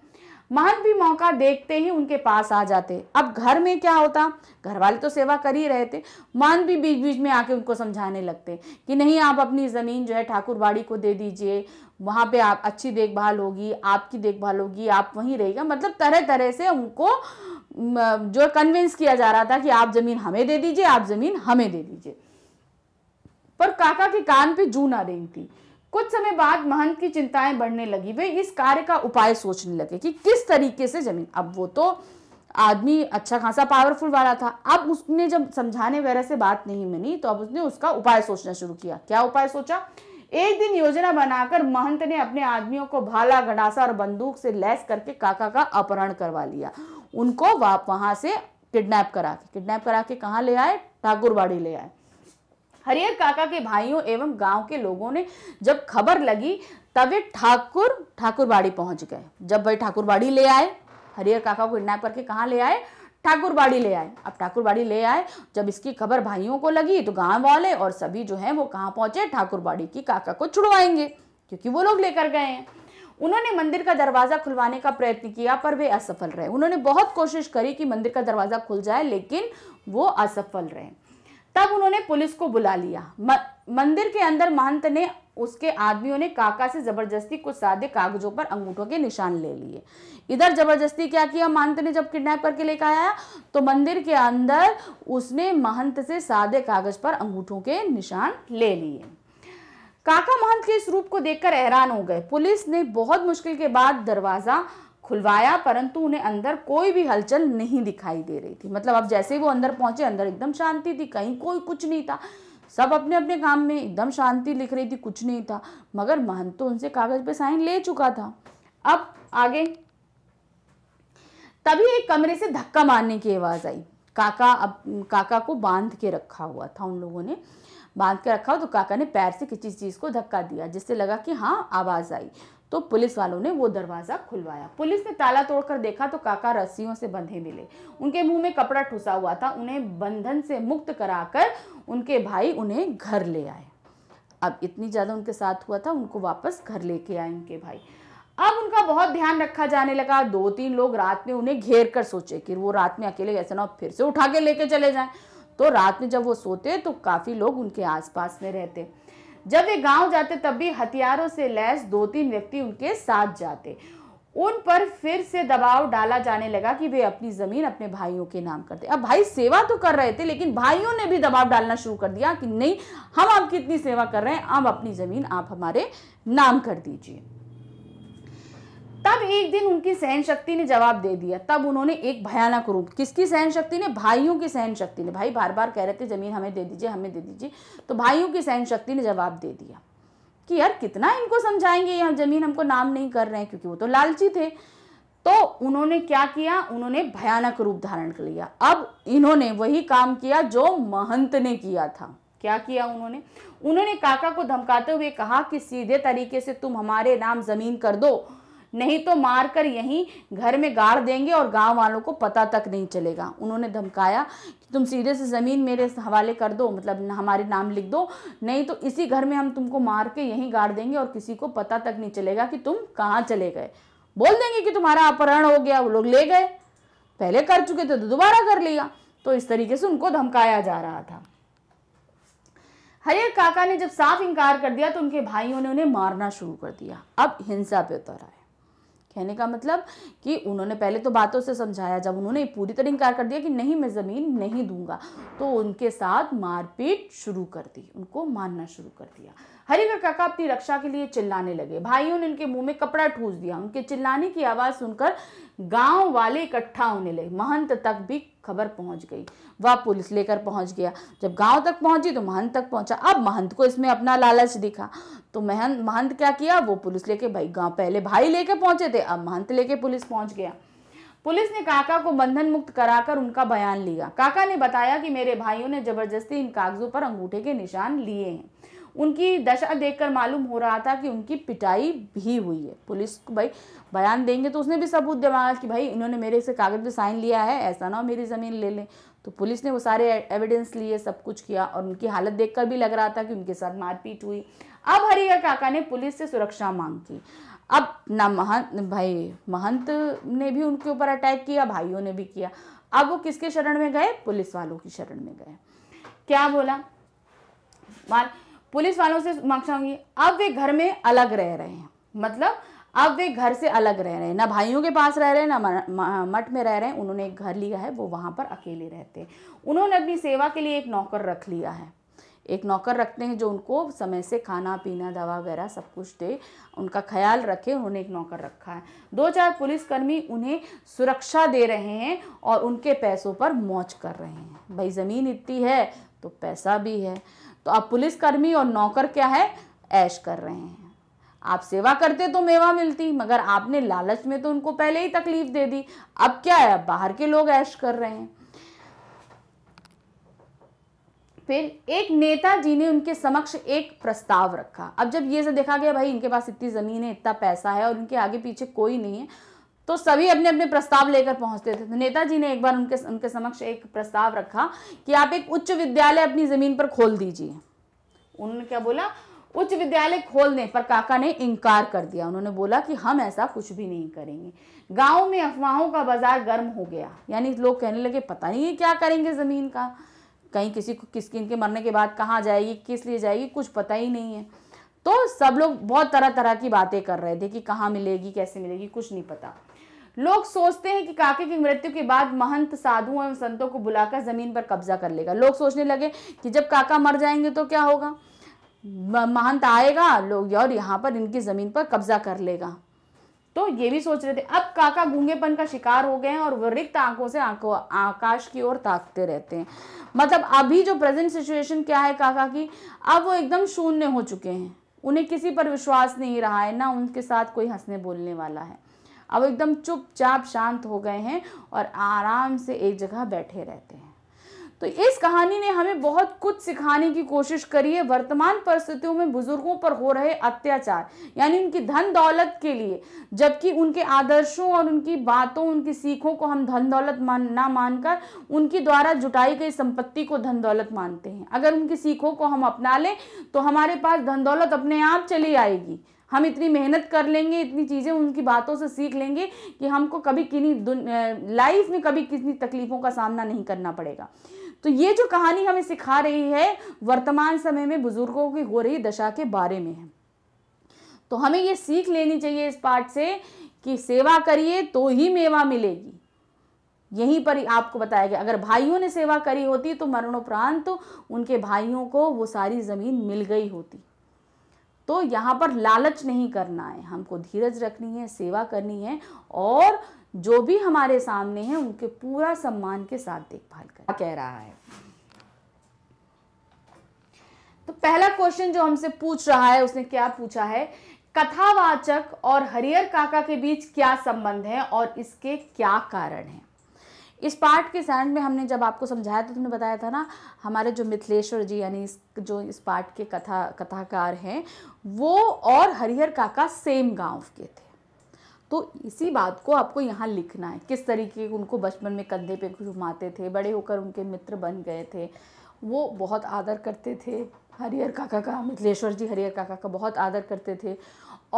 महंत भी मौका देखते ही उनके पास आ जाते अब घर में क्या होता घर वाले तो सेवा कर ही रहे थे महंत भी बीच बीच में आके उनको समझाने लगते कि नहीं आप अपनी ज़मीन जो है ठाकुरवाड़ी को दे दीजिए वहाँ पे आप अच्छी देखभाल होगी आपकी देखभाल होगी आप वहीं रहेगा मतलब तरह तरह से उनको जो कन्विंस किया जा रहा था कि आप ज़मीन हमें दे दीजिए आप ज़मीन हमें दे दीजिए पर काका के कान पे जू ना रेंगती कुछ समय बाद महंत की चिंताएं बढ़ने लगी वे इस कार्य का उपाय सोचने लगे कि किस तरीके से जमीन अब वो तो आदमी अच्छा खासा पावरफुल वाला था अब उसने जब समझाने वगैरह से बात नहीं मिली तो अब उसने उसका उपाय सोचना शुरू किया क्या उपाय सोचा एक दिन योजना बनाकर महंत ने अपने आदमियों को भाला गडासा और बंदूक से लैस करके काका का अपहरण करवा लिया उनको वहां से किडनैप करा के किडनैप करा के कहा ले आए ठाकुरबाड़ी ले आए हरिहर काका के भाइयों एवं गांव के लोगों ने जब खबर लगी तब वे ठाकुर ठाकुरबाड़ी पहुंच गए जब वे ठाकुरबाड़ी ले आए हरिहर काका को किडनैप करके कहाँ ले आए ठाकुरबाड़ी ले आए अब ठाकुरबाड़ी ले आए जब इसकी खबर भाइयों को लगी तो गांव वाले और सभी जो हैं वो कहाँ पहुंचे ठाकुरबाड़ी की काका को छुड़वाएंगे क्योंकि वो लोग लेकर गए हैं उन्होंने मंदिर का दरवाज़ा खुलवाने का प्रयत्न किया पर वे असफल रहे उन्होंने बहुत कोशिश करी कि मंदिर का दरवाज़ा खुल जाए लेकिन वो असफल रहे तब उन्होंने पुलिस को बुला लिया म, मंदिर के अंदर महंत ने उसके आदमियों ने काका से जबरदस्ती कुछ सादे कागजों पर अंगूठों के निशान ले लिए इधर जबरदस्ती क्या किया महंत ने जब किडनैप करके लेकर आया तो मंदिर के अंदर उसने महंत से सादे कागज पर अंगूठों के निशान ले लिए काका महंत के इस रूप को देखकर हैरान हो गए पुलिस ने बहुत मुश्किल के बाद दरवाज़ा खुलवाया परंतु उन्हें अंदर कोई भी हलचल नहीं दिखाई दे रही थी मतलब अब जैसे ही वो अंदर पहुंचे अंदर एकदम शांति थी कहीं कोई कुछ नहीं था सब अपने अपने काम में एकदम शांति लिख रही थी कुछ नहीं था मगर महंत तो उनसे कागज पे साइन ले चुका था अब आगे तभी एक कमरे से धक्का मारने की आवाज़ आई काका अब काका को बांध के रखा हुआ था उन लोगों ने बांध के रखा हो तो काका ने पैर से किसी चीज़ को धक्का दिया जिससे लगा कि हाँ आवाज़ आई तो पुलिस वालों ने वो दरवाज़ा खुलवाया पुलिस ने ताला तोड़कर देखा तो काका रस्सियों से बंधे मिले उनके मुंह में कपड़ा ठुसा हुआ था उन्हें बंधन से मुक्त कराकर उनके भाई उन्हें घर ले आए अब इतनी ज़्यादा उनके साथ हुआ था उनको वापस घर लेके आए उनके भाई अब उनका बहुत ध्यान रखा जाने लगा दो तीन लोग रात में उन्हें घेर कर सोचे कि वो रात में अकेले ऐसे ना फिर से उठा के लेके चले जाएं तो रात में जब वो सोते तो काफ़ी लोग उनके आसपास में रहते जब वे गांव जाते तब भी हथियारों से लैस दो तीन व्यक्ति उनके साथ जाते उन पर फिर से दबाव डाला जाने लगा कि वे अपनी जमीन अपने भाइयों के नाम करते अब भाई सेवा तो कर रहे थे लेकिन भाइयों ने भी दबाव डालना शुरू कर दिया कि नहीं हम आपकी इतनी सेवा कर रहे हैं अब अपनी जमीन आप हमारे नाम कर दीजिए तब एक दिन उनकी सहन शक्ति ने जवाब दे दिया तब उन्होंने एक भयानक रूप किसकी सहन शक्ति ने भाइयों की सहन शक्ति ने भाई बार बार कह रहे थे ज़मीन हमें दे दीजिए हमें दे दीजिए तो भाइयों की सहन शक्ति ने जवाब दे दिया कि यार कितना इनको समझाएंगे ये हम ज़मीन हमको नाम नहीं कर रहे हैं क्योंकि वो तो लालची थे तो उन्होंने क्या किया उन्होंने भयानक रूप धारण कर लिया अब इन्होंने वही काम किया जो महंत ने किया था क्या किया उन्होंने उन्होंने काका को धमकाते हुए कहा कि सीधे तरीके से तुम हमारे नाम ज़मीन कर दो नहीं तो मारकर यहीं घर में गाड़ देंगे और गांव वालों को पता तक नहीं चलेगा उन्होंने धमकाया कि तुम सीधे से ज़मीन मेरे हवाले कर दो मतलब हमारे नाम लिख दो नहीं तो इसी घर में हम तुमको मार के यहीं गाड़ देंगे और किसी को पता तक नहीं चलेगा कि तुम कहाँ चले गए बोल देंगे कि तुम्हारा अपहरण हो गया वो लोग ले गए पहले कर चुके थे तो दोबारा कर लिया तो इस तरीके से उनको धमकाया जा रहा था हरियर काका ने जब साफ इनकार कर दिया तो उनके भाइयों ने उन्हें मारना शुरू कर दिया अब हिंसा पे उतर आए कहने का मतलब कि उन्होंने पहले तो बातों से समझाया जब उन्होंने पूरी तरह इनकार कर दिया कि नहीं मैं ज़मीन नहीं दूंगा तो उनके साथ मारपीट शुरू कर दी उनको मारना शुरू कर दिया हरि का काका अपनी रक्षा के लिए चिल्लाने लगे भाइयों ने उनके मुंह में कपड़ा ठूस दिया उनके चिल्लाने की आवाज़ सुनकर गांव वाले इकट्ठा होने लगे महंत तक भी खबर पहुंच गई वह पुलिस लेकर पहुंच गया जब गांव तक पहुंची तो महंत तक पहुंचा अब महंत को इसमें अपना लालच दिखा तो महंत महंत क्या किया वो पुलिस लेके भाई गांव पहले भाई लेके पहुंचे थे अब महंत लेके पुलिस पहुंच गया पुलिस ने काका को बंधन मुक्त कराकर उनका बयान लिया काका ने बताया कि मेरे भाइयों ने जबरदस्ती इन कागजों पर अंगूठे के निशान लिए हैं उनकी दशा देखकर मालूम हो रहा था कि उनकी पिटाई भी हुई है पुलिस को भाई बयान देंगे तो उसने भी सबूत दिया कि भाई इन्होंने मेरे से कागज़ पे साइन लिया है ऐसा ना हो मेरी ज़मीन ले लें तो पुलिस ने वो सारे एविडेंस लिए सब कुछ किया और उनकी हालत देख भी लग रहा था कि उनके साथ मारपीट हुई अब हरिया काका ने पुलिस से सुरक्षा मांग की अब ना महंत भाई महंत ने भी उनके ऊपर अटैक किया भाइयों ने भी किया अब वो किसके शरण में गए पुलिस वालों की शरण में गए क्या बोला पुलिस वालों से मांगी अब वे घर में अलग रह रहे हैं मतलब अब वे घर से अलग रह रहे हैं ना भाइयों के पास रह रहे हैं ना मठ में रह रहे हैं उन्होंने एक घर लिया है वो वहाँ पर अकेले रहते हैं उन्होंने अपनी सेवा के लिए एक नौकर रख लिया है एक नौकर रखते हैं जो उनको समय से खाना पीना दवा वगैरह सब कुछ दे उनका ख्याल रखे उन्होंने एक नौकर रखा है दो चार पुलिसकर्मी उन्हें सुरक्षा दे रहे हैं और उनके पैसों पर मौज कर रहे हैं भाई ज़मीन इतनी है तो पैसा भी है तो आप पुलिसकर्मी और नौकर क्या है ऐश कर रहे हैं आप सेवा करते तो मेवा मिलती मगर आपने लालच में तो उनको पहले ही तकलीफ दे दी अब क्या है अब बाहर के लोग ऐश कर रहे हैं फिर एक नेता जी ने उनके समक्ष एक प्रस्ताव रखा अब जब ये से देखा गया भाई इनके पास इतनी ज़मीन है इतना पैसा है और उनके आगे पीछे कोई नहीं है तो सभी अपने अपने प्रस्ताव लेकर पहुंचते थे तो नेताजी ने एक बार उनके उनके समक्ष एक प्रस्ताव रखा कि आप एक उच्च विद्यालय अपनी ज़मीन पर खोल दीजिए उन्होंने क्या बोला उच्च विद्यालय खोलने पर काका ने इनकार कर दिया उन्होंने बोला कि हम ऐसा कुछ भी नहीं करेंगे गांव में अफवाहों का बाजार गर्म हो गया यानी लोग कहने लगे पता नहीं है क्या करेंगे ज़मीन का कहीं किसी को किसके इनके मरने के बाद कहाँ जाएगी किस लिए जाएगी कुछ पता ही नहीं है तो सब लोग बहुत तरह तरह की बातें कर रहे थे कि कहाँ मिलेगी कैसे मिलेगी कुछ नहीं पता लोग सोचते हैं कि काके की मृत्यु के बाद महंत साधुओं एवं संतों को बुलाकर जमीन पर कब्जा कर लेगा लोग सोचने लगे कि जब काका मर जाएंगे तो क्या होगा महंत आएगा लोग और यहाँ पर इनकी ज़मीन पर कब्जा कर लेगा तो ये भी सोच रहे थे अब काका गूंगेपन का शिकार हो गए हैं और वो रिक्त आंखों से आंखों आकाश की ओर ताकते रहते हैं मतलब अभी जो प्रेजेंट सिचुएशन क्या है काका की अब वो एकदम शून्य हो चुके हैं उन्हें किसी पर विश्वास नहीं रहा है ना उनके साथ कोई हंसने बोलने वाला है अब एकदम चुपचाप शांत हो गए हैं और आराम से एक जगह बैठे रहते हैं तो इस कहानी ने हमें बहुत कुछ सिखाने की कोशिश करी है वर्तमान परिस्थितियों में बुजुर्गों पर हो रहे अत्याचार यानी उनकी धन दौलत के लिए जबकि उनके आदर्शों और उनकी बातों उनकी सीखों को हम धन दौलत मान ना मानकर उनके द्वारा जुटाई गई संपत्ति को धन दौलत मानते हैं अगर उनकी सीखों को हम अपना लें तो हमारे पास धन दौलत अपने आप चली आएगी हम इतनी मेहनत कर लेंगे इतनी चीज़ें उनकी बातों से सीख लेंगे कि हमको कभी किन्हीं लाइफ में कभी किसी तकलीफ़ों का सामना नहीं करना पड़ेगा तो ये जो कहानी हमें सिखा रही है वर्तमान समय में बुज़ुर्गों की हो रही दशा के बारे में है तो हमें ये सीख लेनी चाहिए इस पार्ट से कि सेवा करिए तो ही मेवा मिलेगी यहीं पर आपको बताया गया अगर भाइयों ने सेवा करी होती तो मरणोपरांत तो उनके भाइयों को वो सारी ज़मीन मिल गई होती तो यहाँ पर लालच नहीं करना है हमको धीरज रखनी है सेवा करनी है और जो भी हमारे सामने हैं उनके पूरा सम्मान के साथ देखभाल कर कह रहा है तो पहला क्वेश्चन जो हमसे पूछ रहा है उसने क्या पूछा है कथावाचक और हरियर काका के बीच क्या संबंध है और इसके क्या कारण हैं इस पाठ के सैंड में हमने जब आपको समझाया तो तुमने बताया था ना हमारे जो मिथिलेश्वर जी यानी जो इस पाठ के कथा कथाकार हैं वो और हरिहर काका सेम गांव के थे तो इसी बात को आपको यहाँ लिखना है किस तरीके उनको बचपन में कंधे पे घुमाते थे बड़े होकर उनके मित्र बन गए थे वो बहुत आदर करते थे हरिहर काका का मिथिलेश्वर जी हरिहर काका का बहुत आदर करते थे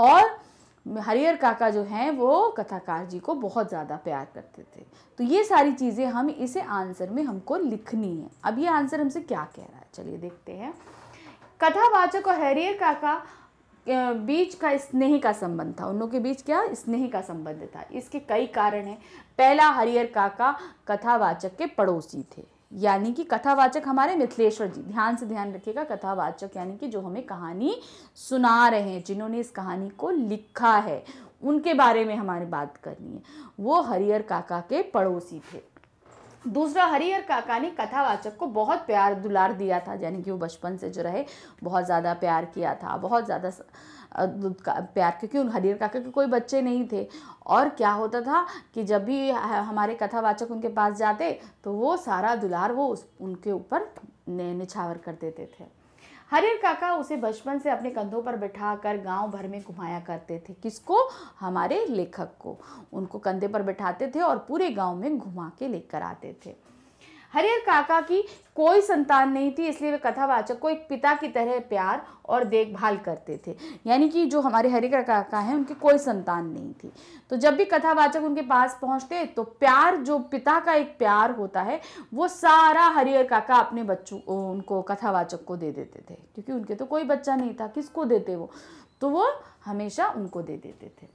और हरिहर काका जो हैं वो कथाकार जी को बहुत ज़्यादा प्यार करते थे तो ये सारी चीज़ें हम इसे आंसर में हमको लिखनी है अब ये आंसर हमसे क्या कह रहा है चलिए देखते हैं कथावाचक और हैरियर का का बीच का स्नेह का संबंध था उन लोगों के बीच क्या स्नेह का संबंध था इसके कई कारण हैं पहला हरियर काका कथावाचक के पड़ोसी थे यानी कि कथावाचक हमारे मिथिलेश्वर जी ध्यान से ध्यान रखिएगा कथावाचक यानी कि जो हमें कहानी सुना रहे हैं जिन्होंने इस कहानी को लिखा है उनके बारे में हमारी बात करनी है वो हरियर काका के पड़ोसी थे दूसरा हरिहर काका ने कथावाचक को बहुत प्यार दुलार दिया था यानी कि वो बचपन से जो रहे बहुत ज़्यादा प्यार किया था बहुत ज़्यादा प्यार क्योंकि उन हरिहर काका के कोई बच्चे नहीं थे और क्या होता था कि जब भी हमारे कथावाचक उनके पास जाते तो वो सारा दुलार वो उस उनके ऊपर निछावर कर देते थे हरिर काका उसे बचपन से अपने कंधों पर बैठा कर गाँव भर में घुमाया करते थे किसको हमारे लेखक को उनको कंधे पर बैठाते थे और पूरे गाँव में घुमा के लेकर आते थे हरिहर काका की कोई संतान नहीं थी इसलिए वे कथावाचक को एक पिता की तरह प्यार और देखभाल करते थे यानी कि जो हमारे हरिहर काका हैं उनकी कोई संतान नहीं थी तो जब भी कथावाचक उनके पास पहुंचते तो प्यार जो पिता का एक प्यार होता है वो सारा हरिहर काका अपने बच्चों उनको कथावाचक को दे देते थे क्योंकि उनके तो कोई बच्चा नहीं था किसको देते वो तो वो हमेशा उनको दे देते थे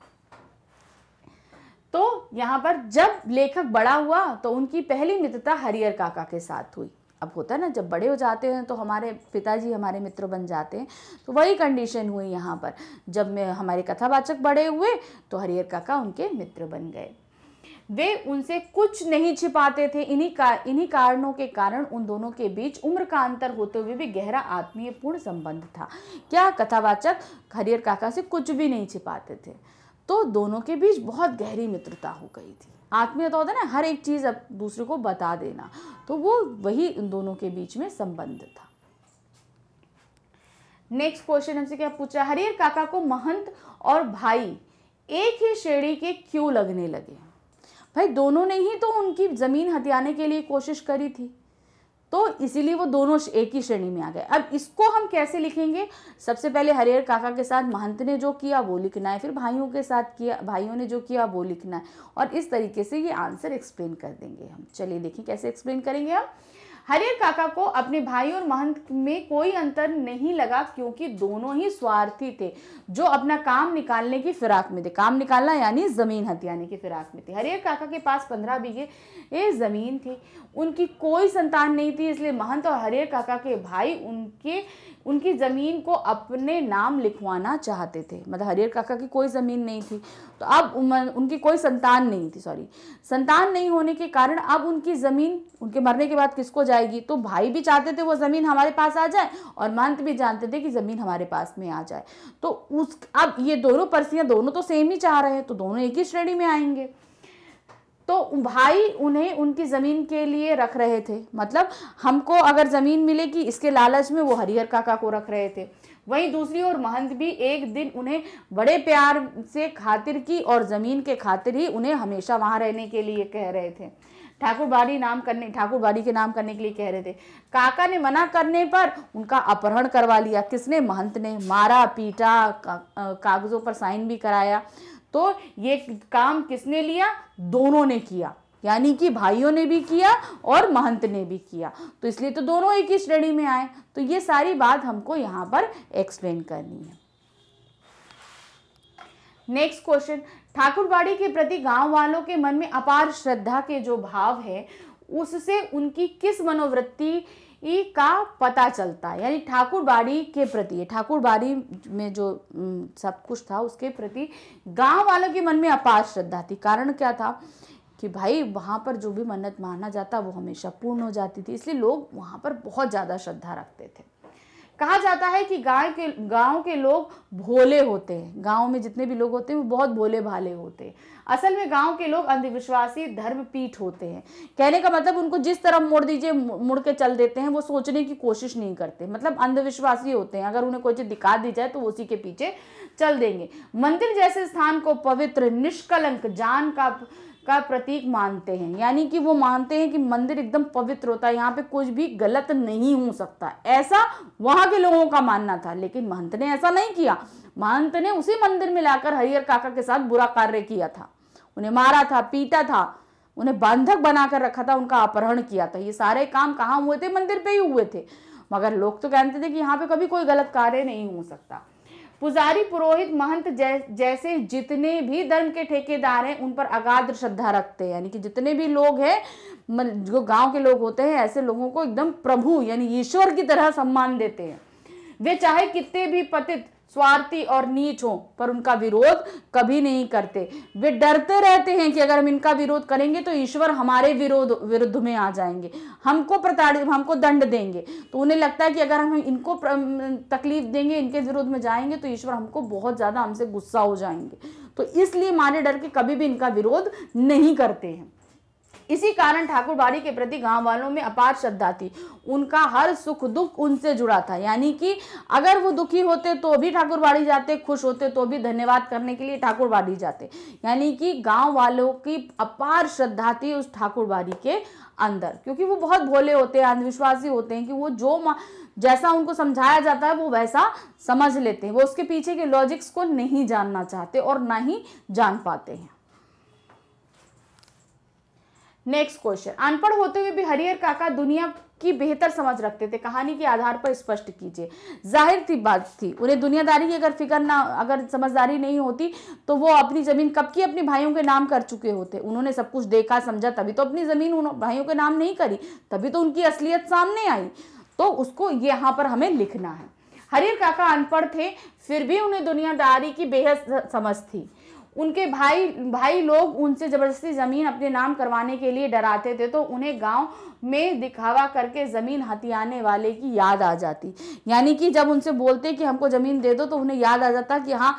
तो यहाँ पर जब लेखक बड़ा हुआ तो उनकी पहली मित्रता हरियर काका के साथ हुई अब होता है ना जब बड़े हो जाते हैं तो हमारे पिताजी हमारे मित्र बन जाते हैं तो वही कंडीशन हुई यहाँ पर जब मैं हमारे कथावाचक बड़े हुए तो हरियर काका उनके मित्र बन गए वे उनसे कुछ नहीं छिपाते थे इन्हीं का इन्हीं कारणों के कारण उन दोनों के बीच उम्र का अंतर होते हुए भी गहरा आत्मीय पूर्ण संबंध था क्या कथावाचक हरियर काका से कुछ भी नहीं छिपाते थे तो दोनों के बीच बहुत गहरी मित्रता हो गई थी आत्मीयता होता है ना हर एक चीज़ अब दूसरे को बता देना तो वो वही उन दोनों के बीच में संबंध था नेक्स्ट क्वेश्चन हमसे क्या पूछा हरियर काका को महंत और भाई एक ही श्रेणी के क्यों लगने लगे भाई दोनों ने ही तो उनकी ज़मीन हथियाने के लिए कोशिश करी थी तो इसीलिए वो दोनों एक ही श्रेणी में आ गए अब इसको हम कैसे लिखेंगे सबसे पहले हरिहर काका के साथ महंत ने जो किया वो लिखना है फिर भाइयों के साथ किया भाइयों ने जो किया वो लिखना है और इस तरीके से ये आंसर एक्सप्लेन कर देंगे हम चलिए देखिए कैसे एक्सप्लेन करेंगे हम हरिहर काका को अपने भाई और महंत में कोई अंतर नहीं लगा क्योंकि दोनों ही स्वार्थी थे जो अपना काम निकालने की फिराक में थे काम निकालना यानी ज़मीन हथियाने की फिराक में थे हरिहर काका के पास पंद्रह बीघे ये ज़मीन थी उनकी कोई संतान नहीं थी इसलिए महंत और हरियर काका के भाई उनके उनकी ज़मीन को अपने नाम लिखवाना चाहते थे मतलब हरियर काका की कोई ज़मीन नहीं थी तो अब उनकी कोई संतान नहीं थी सॉरी संतान नहीं होने के कारण अब उनकी ज़मीन उनके मरने के बाद किसको जाएगी तो भाई भी चाहते थे वो ज़मीन हमारे पास आ जाए और महंत भी जानते थे कि ज़मीन हमारे पास में आ जाए तो उस अब ये दोनों परसियाँ दोनों तो सेम ही चाह रहे हैं तो दोनों एक ही श्रेणी में आएंगे तो भाई उन्हें उनकी ज़मीन के लिए रख रहे थे मतलब हमको अगर ज़मीन मिलेगी इसके लालच में वो हरिहर काका को रख रहे थे वहीं दूसरी ओर महंत भी एक दिन उन्हें बड़े प्यार से खातिर की और ज़मीन के खातिर ही उन्हें हमेशा वहाँ रहने के लिए कह रहे थे ठाकुर बाड़ी नाम करने ठाकुर बाड़ी के नाम करने के लिए कह रहे थे काका ने मना करने पर उनका अपहरण करवा लिया किसने महंत ने मारा पीटा का, कागज़ों पर साइन भी कराया तो ये काम किसने लिया दोनों ने किया यानी कि भाइयों ने भी किया और महंत ने भी किया तो इसलिए तो दोनों एक ही श्रेणी में आए तो ये सारी बात हमको यहाँ पर एक्सप्लेन करनी है नेक्स्ट क्वेश्चन ठाकुरबाड़ी के प्रति गांव वालों के मन में अपार श्रद्धा के जो भाव है उससे उनकी किस मनोवृत्ति ई का पता चलता है यानी ठाकुर बाड़ी के प्रति ठाकुर बाड़ी में जो सब कुछ था उसके प्रति गांव वालों के मन में अपार श्रद्धा थी कारण क्या था कि भाई वहाँ पर जो भी मन्नत माना जाता वो हमेशा पूर्ण हो जाती थी इसलिए लोग वहाँ पर बहुत ज़्यादा श्रद्धा रखते थे कहा जाता है कि गाय के गांव के लोग भोले होते हैं गांव में जितने भी लोग होते हैं वो बहुत भोले भाले होते हैं असल में गांव के लोग अंधविश्वासी धर्मपीठ होते हैं कहने का मतलब उनको जिस तरह मोड़ दीजिए मुड़ के चल देते हैं वो सोचने की कोशिश नहीं करते मतलब अंधविश्वासी होते हैं अगर उन्हें कोई चीज़ दिखा दी जाए तो उसी के पीछे चल देंगे मंदिर जैसे स्थान को पवित्र निष्कलंक जान का का प्रतीक मानते हैं यानी कि वो मानते हैं कि मंदिर एकदम पवित्र होता है यहाँ पे कुछ भी गलत नहीं हो सकता ऐसा वहाँ के लोगों का मानना था लेकिन महंत ने ऐसा नहीं किया महंत ने उसी मंदिर में लाकर हरिहर काका के साथ बुरा कार्य किया था उन्हें मारा था पीटा था उन्हें बंधक बनाकर रखा था उनका अपहरण किया था ये सारे काम कहाँ हुए थे मंदिर पे ही हुए थे मगर लोग तो कहते थे कि यहाँ पे कभी कोई गलत कार्य नहीं हो सकता पुजारी पुरोहित महंत जै, जैसे जितने भी धर्म के ठेकेदार हैं उन पर अगाध श्रद्धा रखते हैं यानी कि जितने भी लोग हैं जो गांव के लोग होते हैं ऐसे लोगों को एकदम प्रभु यानी ईश्वर की तरह सम्मान देते हैं वे चाहे कितने भी पतित स्वार्थी और नीच हो पर उनका विरोध कभी नहीं करते वे डरते रहते हैं कि अगर हम इनका विरोध करेंगे तो ईश्वर हमारे विरोध विरुद्ध में आ जाएंगे हमको प्रताड़ित हमको दंड देंगे तो उन्हें लगता है कि अगर हम इनको तकलीफ देंगे इनके विरोध में जाएंगे तो ईश्वर हमको बहुत ज़्यादा हमसे गुस्सा हो जाएंगे तो इसलिए मारे डर के कभी भी इनका विरोध नहीं करते हैं इसी कारण ठाकुर बाड़ी के प्रति गांव वालों में अपार श्रद्धा थी उनका हर सुख दुख उनसे जुड़ा था यानी कि अगर वो दुखी होते तो भी ठाकुर बाड़ी जाते खुश होते तो भी धन्यवाद करने के लिए ठाकुर बाड़ी जाते यानी कि गाँव वालों की अपार श्रद्धा थी उस ठाकुर बाड़ी के अंदर क्योंकि वो बहुत भोले होते हैं अंधविश्वासी होते हैं कि वो जो जैसा उनको समझाया जाता है वो वैसा समझ लेते हैं वो उसके पीछे के लॉजिक्स को नहीं जानना चाहते और ना ही जान पाते हैं नेक्स्ट क्वेश्चन अनपढ़ होते हुए भी हरिहर काका दुनिया की बेहतर समझ रखते थे कहानी के आधार पर स्पष्ट कीजिए जाहिर थी बात थी उन्हें दुनियादारी की अगर फिक्र ना अगर समझदारी नहीं होती तो वो अपनी ज़मीन कब की अपने भाइयों के नाम कर चुके होते उन्होंने सब कुछ देखा समझा तभी तो अपनी ज़मीन उन भाइयों के नाम नहीं करी तभी तो उनकी असलियत सामने आई तो उसको यहाँ पर हमें लिखना है हरियर काका अनपढ़ थे फिर भी उन्हें दुनियादारी की बेहद समझ थी उनके भाई भाई लोग उनसे ज़बरदस्ती ज़मीन अपने नाम करवाने के लिए डराते थे तो उन्हें गांव में दिखावा करके ज़मीन हथियाने वाले की याद आ जाती यानी कि जब उनसे बोलते कि हमको ज़मीन दे दो तो उन्हें याद आ जाता कि हाँ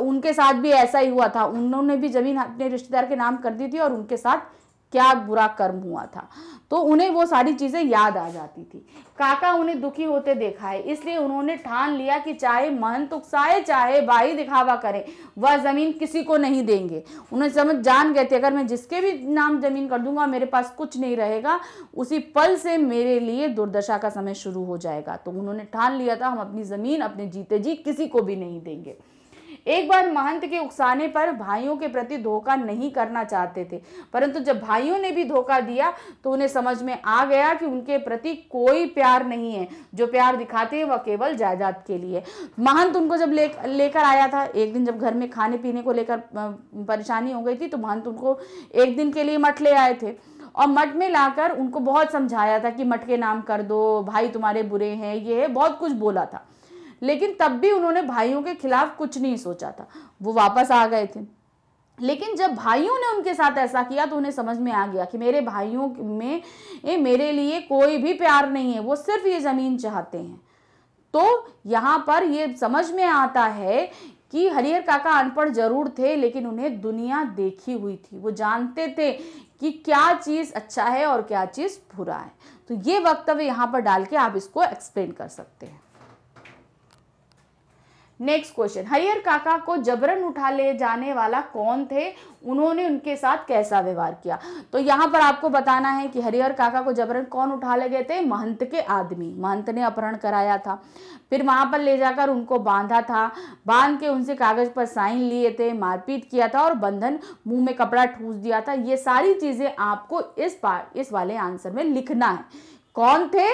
उनके साथ भी ऐसा ही हुआ था उन्होंने भी ज़मीन अपने रिश्तेदार के नाम कर दी थी और उनके साथ क्या बुरा कर्म हुआ था तो उन्हें वो सारी चीज़ें याद आ जाती थी काका उन्हें दुखी होते देखा है इसलिए उन्होंने ठान लिया कि चाहे महंत उकसाए तो चाहे भाई दिखावा करें वह ज़मीन किसी को नहीं देंगे उन्हें समझ जान गए थे अगर मैं जिसके भी नाम ज़मीन कर दूंगा मेरे पास कुछ नहीं रहेगा उसी पल से मेरे लिए दुर्दशा का समय शुरू हो जाएगा तो उन्होंने ठान लिया था हम अपनी ज़मीन अपने जीते जी किसी को भी नहीं देंगे एक बार महंत के उकसाने पर भाइयों के प्रति धोखा नहीं करना चाहते थे परंतु जब भाइयों ने भी धोखा दिया तो उन्हें समझ में आ गया कि उनके प्रति कोई प्यार नहीं है जो प्यार दिखाते हैं वह केवल जायदाद के लिए महंत उनको जब ले लेकर आया था एक दिन जब घर में खाने पीने को लेकर परेशानी हो गई थी तो महंत उनको एक दिन के लिए मठ ले आए थे और मठ में लाकर उनको बहुत समझाया था कि मठ के नाम कर दो भाई तुम्हारे बुरे हैं ये है बहुत कुछ बोला था लेकिन तब भी उन्होंने भाइयों के खिलाफ कुछ नहीं सोचा था वो वापस आ गए थे लेकिन जब भाइयों ने उनके साथ ऐसा किया तो उन्हें समझ में आ गया कि मेरे भाइयों में ए, मेरे लिए कोई भी प्यार नहीं है वो सिर्फ ये ज़मीन चाहते हैं तो यहाँ पर ये समझ में आता है कि हरिहर काका अनपढ़ जरूर थे लेकिन उन्हें दुनिया देखी हुई थी वो जानते थे कि क्या चीज़ अच्छा है और क्या चीज़ बुरा है तो ये वक्तव्य यहाँ पर डाल के आप इसको एक्सप्लेन कर सकते हैं नेक्स्ट क्वेश्चन हरियर काका को जबरन उठा ले जाने वाला कौन थे उन्होंने उनके साथ कैसा व्यवहार किया तो यहाँ पर आपको बताना है कि हरिहर काका को जबरन कौन उठा ले गए थे महंत के आदमी महंत ने अपहरण कराया था फिर वहाँ पर ले जाकर उनको बांधा था बांध के उनसे कागज पर साइन लिए थे मारपीट किया था और बंधन मुंह में कपड़ा ठूस दिया था ये सारी चीज़ें आपको इस पार इस वाले आंसर में लिखना है कौन थे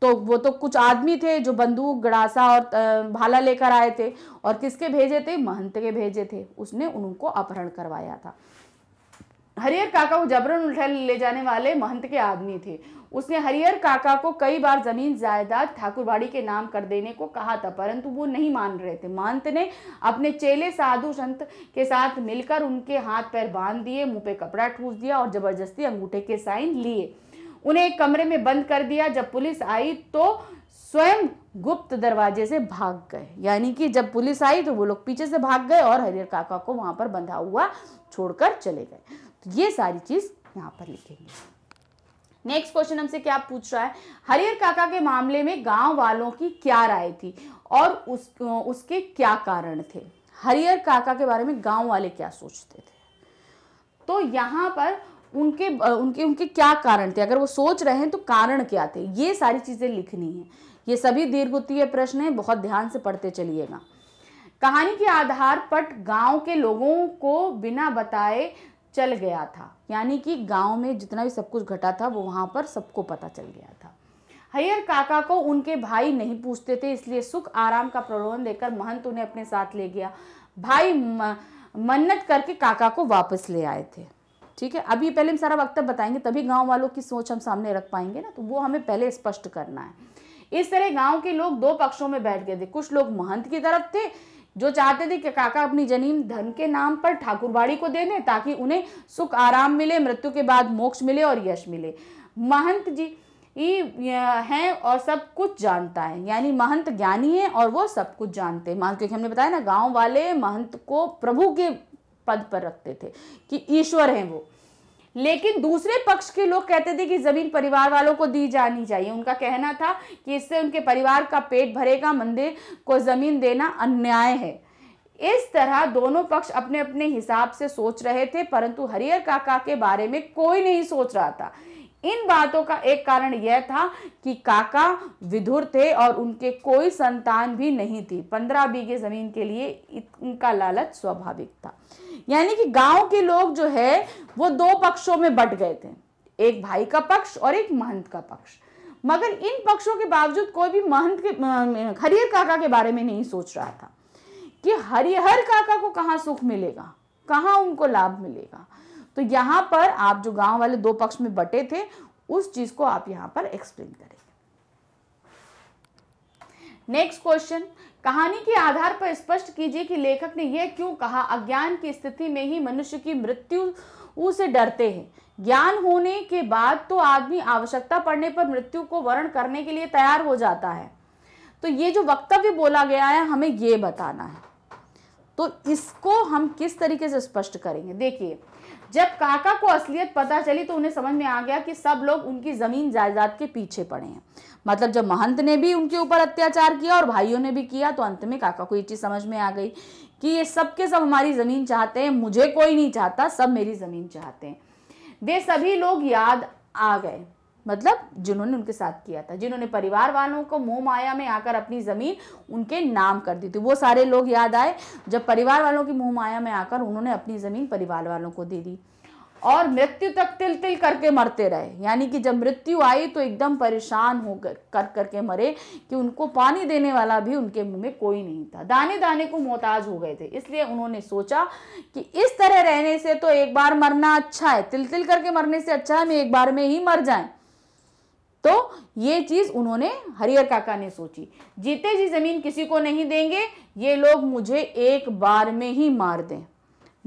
तो वो तो कुछ आदमी थे जो बंदूक गड़ासा और भाला लेकर आए थे और किसके भेजे थे महंत के भेजे थे उसने उनको अपहरण करवाया था हरिहर काका को जबरन उठा ले जाने वाले महंत के आदमी थे उसने हरिहर काका को कई बार जमीन जायदाद ठाकुरबाड़ी के नाम कर देने को कहा था परंतु वो नहीं मान रहे थे महंत ने अपने चेले साधु संत के साथ मिलकर उनके हाथ पैर बांध दिए मुंह पे कपड़ा ठूस दिया और जबरदस्ती अंगूठे के साइन लिए उन्हें एक कमरे में बंद कर दिया जब पुलिस आई तो स्वयं गुप्त दरवाजे से भाग गए यानी कि जब पुलिस आई तो वो लोग पीछे से भाग गए और हरिहर काका को वहां पर बंधा हुआ छोड़कर चले गए तो ये सारी चीज़ यहाँ पर लिखेंगे नेक्स्ट क्वेश्चन हमसे क्या पूछ रहा है हरिहर काका के मामले में गांव वालों की क्या राय थी और उस उसके क्या कारण थे हरिहर काका के बारे में गांव वाले क्या सोचते थे तो यहाँ पर उनके उनके उनके क्या कारण थे अगर वो सोच रहे हैं तो कारण क्या थे ये सारी चीज़ें लिखनी है ये सभी दीर्घोत्तीय प्रश्न हैं बहुत ध्यान से पढ़ते चलिएगा कहानी के आधार पर गांव के लोगों को बिना बताए चल गया था यानी कि गांव में जितना भी सब कुछ घटा था वो वहाँ पर सबको पता चल गया था हयर काका को उनके भाई नहीं पूछते थे इसलिए सुख आराम का प्रलोभन देकर महंत उन्हें अपने साथ ले गया भाई मन्नत करके काका को वापस ले आए थे ठीक है अभी पहले हम सारा वक्त बताएंगे तभी गाँव वालों की सोच हम सामने रख पाएंगे ना तो वो हमें पहले स्पष्ट करना है इस तरह गाँव के लोग दो पक्षों में बैठ गए थे कुछ लोग महंत की तरफ थे जो चाहते थे कि काका अपनी जनीन धन के नाम पर ठाकुरबाड़ी को दे दें ताकि उन्हें सुख आराम मिले मृत्यु के बाद मोक्ष मिले और यश मिले महंत जी हैं और सब कुछ जानता है यानी महंत ज्ञानी है और वो सब कुछ जानते हैं महंत क्योंकि हमने बताया ना गांव वाले महंत को प्रभु के पद पर रखते थे कि ईश्वर हैं वो लेकिन दूसरे पक्ष के लोग कहते थे कि ज़मीन परिवार वालों को दी जानी चाहिए उनका कहना था कि इससे उनके परिवार का पेट भरेगा मंदिर को ज़मीन देना अन्याय है इस तरह दोनों पक्ष अपने अपने हिसाब से सोच रहे थे परंतु हरियर काका के बारे में कोई नहीं सोच रहा था इन बातों का एक कारण यह था कि काका विधुर थे और उनके कोई संतान भी नहीं थी पंद्रह बीघे ज़मीन के लिए इनका लालच स्वाभाविक था यानी कि गांव के लोग जो है वो दो पक्षों में बट गए थे एक भाई का पक्ष और एक महंत का पक्ष मगर इन पक्षों के बावजूद कोई भी महंत के हरिहर काका के बारे में नहीं सोच रहा था कि हरिहर काका को कहाँ सुख मिलेगा कहाँ उनको लाभ मिलेगा तो यहाँ पर आप जो गांव वाले दो पक्ष में बटे थे उस चीज को आप यहाँ पर एक्सप्लेन करेंगे नेक्स्ट क्वेश्चन कहानी के आधार पर स्पष्ट कीजिए कि लेखक ने यह क्यों कहा अज्ञान की स्थिति में ही मनुष्य की मृत्यु उसे डरते हैं ज्ञान होने के बाद तो आदमी आवश्यकता पड़ने पर मृत्यु को वर्ण करने के लिए तैयार हो जाता है तो ये जो वक्तव्य बोला गया है हमें ये बताना है तो इसको हम किस तरीके से स्पष्ट करेंगे देखिए जब काका को असलियत पता चली तो उन्हें समझ में आ गया कि सब लोग उनकी ज़मीन जायदाद के पीछे पड़े हैं मतलब जब महंत ने भी उनके ऊपर अत्याचार किया और भाइयों ने भी किया तो अंत में काका को ये चीज़ समझ में आ गई कि ये सब के सब हमारी ज़मीन चाहते हैं मुझे कोई नहीं चाहता सब मेरी ज़मीन चाहते हैं वे सभी लोग याद आ गए मतलब जिन्होंने उनके साथ किया था जिन्होंने परिवार वालों को मोह माया में आकर अपनी ज़मीन उनके नाम कर दी थी वो सारे लोग याद आए जब परिवार वालों की मोह माया में आकर उन्होंने अपनी ज़मीन परिवार वालों को दे दी और मृत्यु तक तिल तिल करके मरते रहे यानी कि जब मृत्यु आई तो एकदम परेशान हो कर कर करके मरे कि उनको पानी देने वाला भी उनके मुंह में कोई नहीं था दाने दाने को मोहताज हो गए थे इसलिए उन्होंने सोचा कि इस तरह रहने से तो एक बार मरना अच्छा है तिल तिल करके मरने से अच्छा है मैं एक बार में ही मर जाए तो ये चीज उन्होंने हरिहर काका ने सोची जीते जी जमीन किसी को नहीं देंगे ये लोग मुझे एक बार में ही मार दें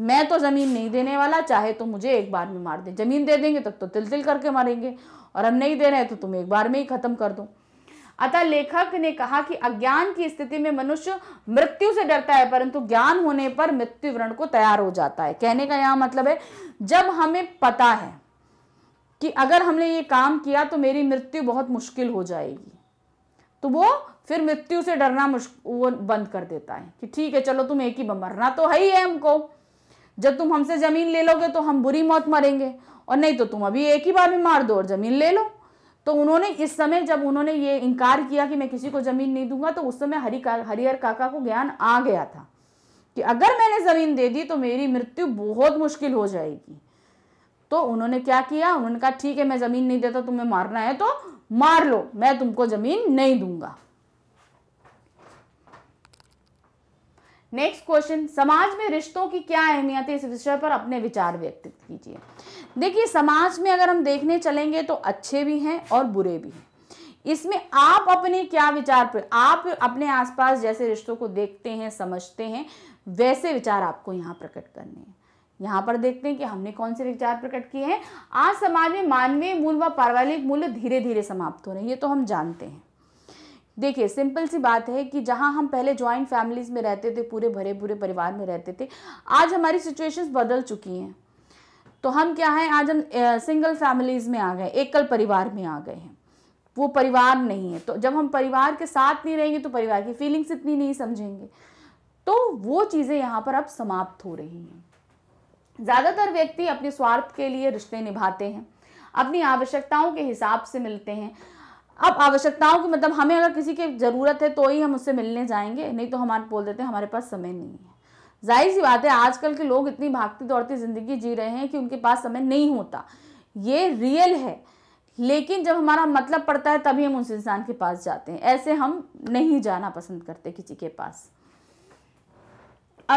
मैं तो ज़मीन नहीं देने वाला चाहे तो मुझे एक बार में मार दे ज़मीन दे देंगे तब तो तिल तिल करके मारेंगे और हम नहीं दे रहे तो तुम एक बार में ही ख़त्म कर दो अतः लेखक ने कहा कि अज्ञान की स्थिति में मनुष्य मृत्यु से डरता है परंतु ज्ञान होने पर मृत्यु वरण को तैयार हो जाता है कहने का यहाँ मतलब है जब हमें पता है कि अगर हमने ये काम किया तो मेरी मृत्यु बहुत मुश्किल हो जाएगी तो वो फिर मृत्यु से डरना वो बंद कर देता है कि ठीक है चलो तुम एक ही मरना तो है ही है हमको जब तुम हमसे ज़मीन ले लोगे तो हम बुरी मौत मरेंगे और नहीं तो तुम अभी एक ही बार में मार दो और ज़मीन ले लो तो उन्होंने इस समय जब उन्होंने ये इनकार किया कि मैं किसी को ज़मीन नहीं दूंगा तो उस समय हरि का हरिहर काका को ज्ञान आ गया था कि अगर मैंने ज़मीन दे दी तो मेरी मृत्यु बहुत मुश्किल हो जाएगी तो उन्होंने क्या किया उन्होंने कहा ठीक है मैं ज़मीन नहीं देता तुम्हें मारना है तो मार लो मैं तुमको ज़मीन नहीं दूंगा नेक्स्ट क्वेश्चन समाज में रिश्तों की क्या अहमियत है इस विषय पर अपने विचार व्यक्त कीजिए देखिए समाज में अगर हम देखने चलेंगे तो अच्छे भी हैं और बुरे भी हैं इसमें आप अपने क्या विचार पर आप अपने आसपास जैसे रिश्तों को देखते हैं समझते हैं वैसे विचार आपको यहाँ प्रकट करने हैं यहाँ पर देखते हैं कि हमने कौन से विचार प्रकट किए हैं आज समाज में मानवीय मूल व पारिवारिक मूल्य धीरे धीरे समाप्त हो रहे हैं ये तो हम जानते हैं देखिए सिंपल सी बात है कि जहाँ हम पहले ज्वाइंट फैमिलीज में रहते थे पूरे भरे पूरे परिवार में रहते थे आज हमारी सिचुएशंस बदल चुकी हैं तो हम क्या है आज हम सिंगल फैमिलीज में आ गए एकल परिवार में आ गए हैं वो परिवार नहीं है तो जब हम परिवार के साथ नहीं रहेंगे तो परिवार की फीलिंग्स इतनी नहीं समझेंगे तो वो चीज़ें यहाँ पर अब समाप्त हो रही हैं ज़्यादातर व्यक्ति अपने स्वार्थ के लिए रिश्ते निभाते हैं अपनी आवश्यकताओं के हिसाब से मिलते हैं अब आवश्यकताओं की मतलब हमें अगर किसी की ज़रूरत है तो ही हम उससे मिलने जाएंगे नहीं तो हमारे बोल देते हैं हमारे पास समय नहीं है जाहिर सी बात है आजकल के लोग इतनी भागती दौड़ती ज़िंदगी जी रहे हैं कि उनके पास समय नहीं होता ये रियल है लेकिन जब हमारा मतलब पड़ता है तभी हम उस इंसान के पास जाते हैं ऐसे हम नहीं जाना पसंद करते किसी के पास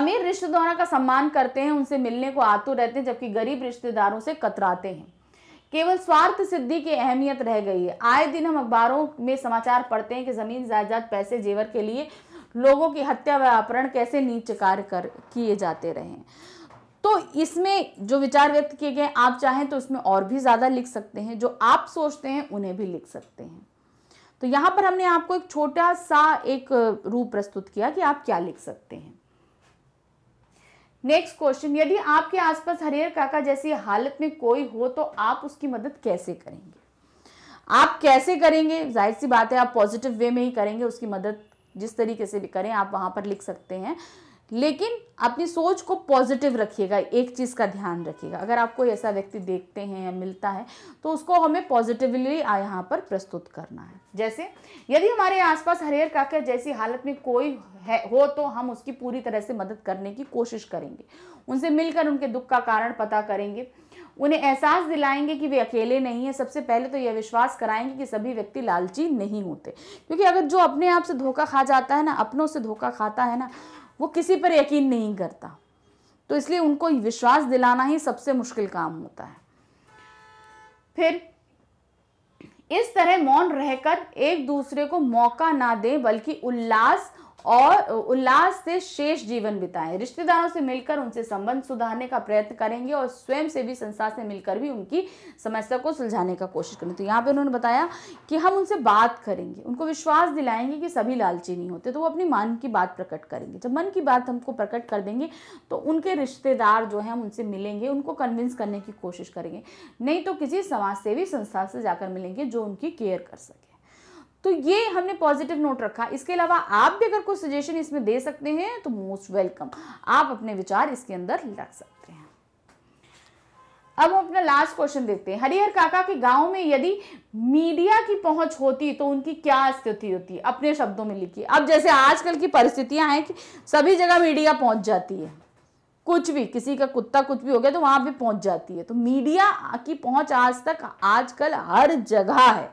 अमीर रिश्तेदारों का सम्मान करते हैं उनसे मिलने को आतुर रहते हैं जबकि गरीब रिश्तेदारों से कतराते हैं केवल स्वार्थ सिद्धि की अहमियत रह गई है आए दिन हम अखबारों में समाचार पढ़ते हैं कि जमीन जायदाद पैसे जेवर के लिए लोगों की हत्या व अपहरण कैसे नीच कार्य कर किए जाते रहे तो इसमें जो विचार व्यक्त किए गए आप चाहें तो उसमें और भी ज़्यादा लिख सकते हैं जो आप सोचते हैं उन्हें भी लिख सकते हैं तो यहाँ पर हमने आपको एक छोटा सा एक रूप प्रस्तुत किया कि आप क्या लिख सकते हैं नेक्स्ट क्वेश्चन यदि आपके आसपास हरियर काका जैसी हालत में कोई हो तो आप उसकी मदद कैसे करेंगे आप कैसे करेंगे जाहिर सी बात है आप पॉजिटिव वे में ही करेंगे उसकी मदद जिस तरीके से भी करें आप वहां पर लिख सकते हैं लेकिन अपनी सोच को पॉजिटिव रखिएगा एक चीज़ का ध्यान रखिएगा अगर आप कोई ऐसा व्यक्ति देखते हैं या मिलता है तो उसको हमें पॉजिटिवली यहाँ पर प्रस्तुत करना है जैसे यदि हमारे आसपास हरियर काका जैसी हालत में कोई है हो तो हम उसकी पूरी तरह से मदद करने की कोशिश करेंगे उनसे मिलकर उनके दुख का कारण पता करेंगे उन्हें एहसास दिलाएंगे कि वे अकेले नहीं हैं सबसे पहले तो यह विश्वास कराएंगे कि सभी व्यक्ति लालची नहीं होते क्योंकि अगर जो अपने आप से धोखा खा जाता है ना अपनों से धोखा खाता है ना वो किसी पर यकीन नहीं करता तो इसलिए उनको विश्वास दिलाना ही सबसे मुश्किल काम होता है फिर इस तरह मौन रहकर एक दूसरे को मौका ना दें बल्कि उल्लास और उल्लास से शेष जीवन बिताएं रिश्तेदारों से मिलकर उनसे संबंध सुधारने का प्रयत्न करेंगे और स्वयं से भी संसार से मिलकर भी उनकी समस्या को सुलझाने का कोशिश करें तो यहाँ पे उन्होंने बताया कि हम उनसे बात करेंगे उनको विश्वास दिलाएंगे कि सभी लालची नहीं होते तो वो अपनी मन की बात प्रकट करेंगे जब मन की बात हमको प्रकट कर देंगे तो उनके रिश्तेदार जो हैं उनसे मिलेंगे उनको कन्विंस करने की कोशिश करेंगे नहीं तो किसी समाजसेवी संस्था से जाकर मिलेंगे जो उनकी केयर कर सके तो ये हमने पॉजिटिव नोट रखा इसके अलावा आप भी अगर कोई सजेशन इसमें दे सकते हैं तो मोस्ट वेलकम आप अपने विचार इसके अंदर रख सकते हैं अब हम अपना लास्ट क्वेश्चन देखते हैं हरिहर काका के गांव में यदि मीडिया की पहुंच होती तो उनकी क्या स्थिति होती अपने शब्दों में लिखिए अब जैसे आजकल की परिस्थितियां हैं कि सभी जगह मीडिया पहुंच जाती है कुछ भी किसी का कुत्ता कुछ भी हो गया तो वहां भी पहुंच जाती है तो मीडिया की पहुंच आज तक आजकल हर जगह है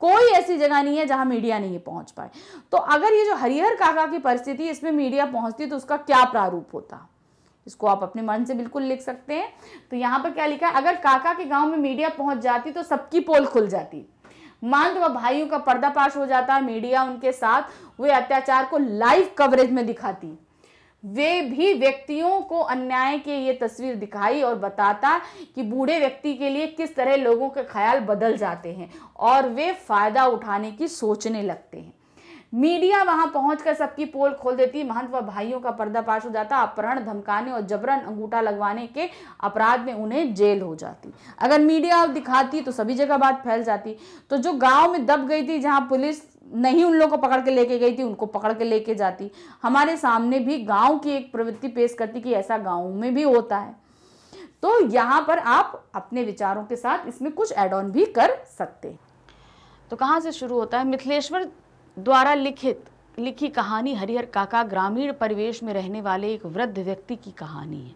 कोई ऐसी जगह नहीं है जहां मीडिया नहीं पहुंच पाए तो अगर ये जो हरिहर काका की परिस्थिति इसमें मीडिया पहुंचती तो उसका क्या प्रारूप होता इसको आप अपने मन से बिल्कुल लिख सकते हैं तो यहाँ पर क्या लिखा है अगर काका के गाँव में मीडिया पहुंच जाती तो सबकी पोल खुल जाती तो व भाइयों का पर्दापाश हो जाता मीडिया उनके साथ वे अत्याचार को लाइव कवरेज में दिखाती वे भी व्यक्तियों को अन्याय के ये तस्वीर दिखाई और बताता कि बूढ़े व्यक्ति के लिए किस तरह लोगों के ख्याल बदल जाते हैं और वे फ़ायदा उठाने की सोचने लगते हैं मीडिया वहां पहुंचकर सबकी पोल खोल देती महंत व भाइयों का पर्दापाश हो जाता अपहरण धमकाने और जबरन अंगूठा लगवाने के अपराध में उन्हें जेल हो जाती अगर मीडिया दिखाती तो सभी जगह बात फैल जाती तो जो गांव में दब गई थी जहां पुलिस नहीं उन लोगों को पकड़ के लेके गई थी उनको पकड़ के लेके जाती हमारे सामने भी गांव की एक प्रवृत्ति पेश करती कि ऐसा गांव में भी होता है तो यहाँ पर आप अपने विचारों के साथ इसमें कुछ एड ऑन भी कर सकते तो कहाँ से शुरू होता है मिथिलेश्वर द्वारा लिखित लिखी कहानी हरिहर काका ग्रामीण परिवेश में रहने वाले एक वृद्ध व्यक्ति की कहानी है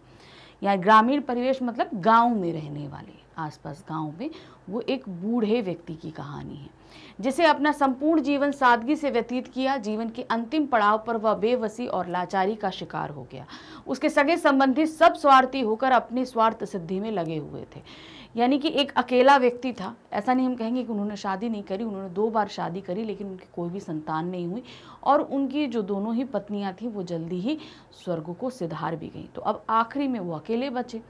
या ग्रामीण परिवेश मतलब गांव में रहने वाले आसपास गांव में वो एक बूढ़े व्यक्ति की कहानी है जिसे अपना संपूर्ण जीवन सादगी से व्यतीत किया जीवन के अंतिम पड़ाव पर वह बेवसी और लाचारी का शिकार हो गया उसके सगे संबंधी सब स्वार्थी होकर अपनी स्वार्थ सिद्धि में लगे हुए थे यानी कि एक अकेला व्यक्ति था ऐसा नहीं हम कहेंगे कि उन्होंने शादी नहीं करी उन्होंने दो बार शादी करी लेकिन उनकी कोई भी संतान नहीं हुई और उनकी जो दोनों ही पत्नियां थीं वो जल्दी ही स्वर्ग को सिधार भी गई तो अब आखिरी में वो अकेले बचे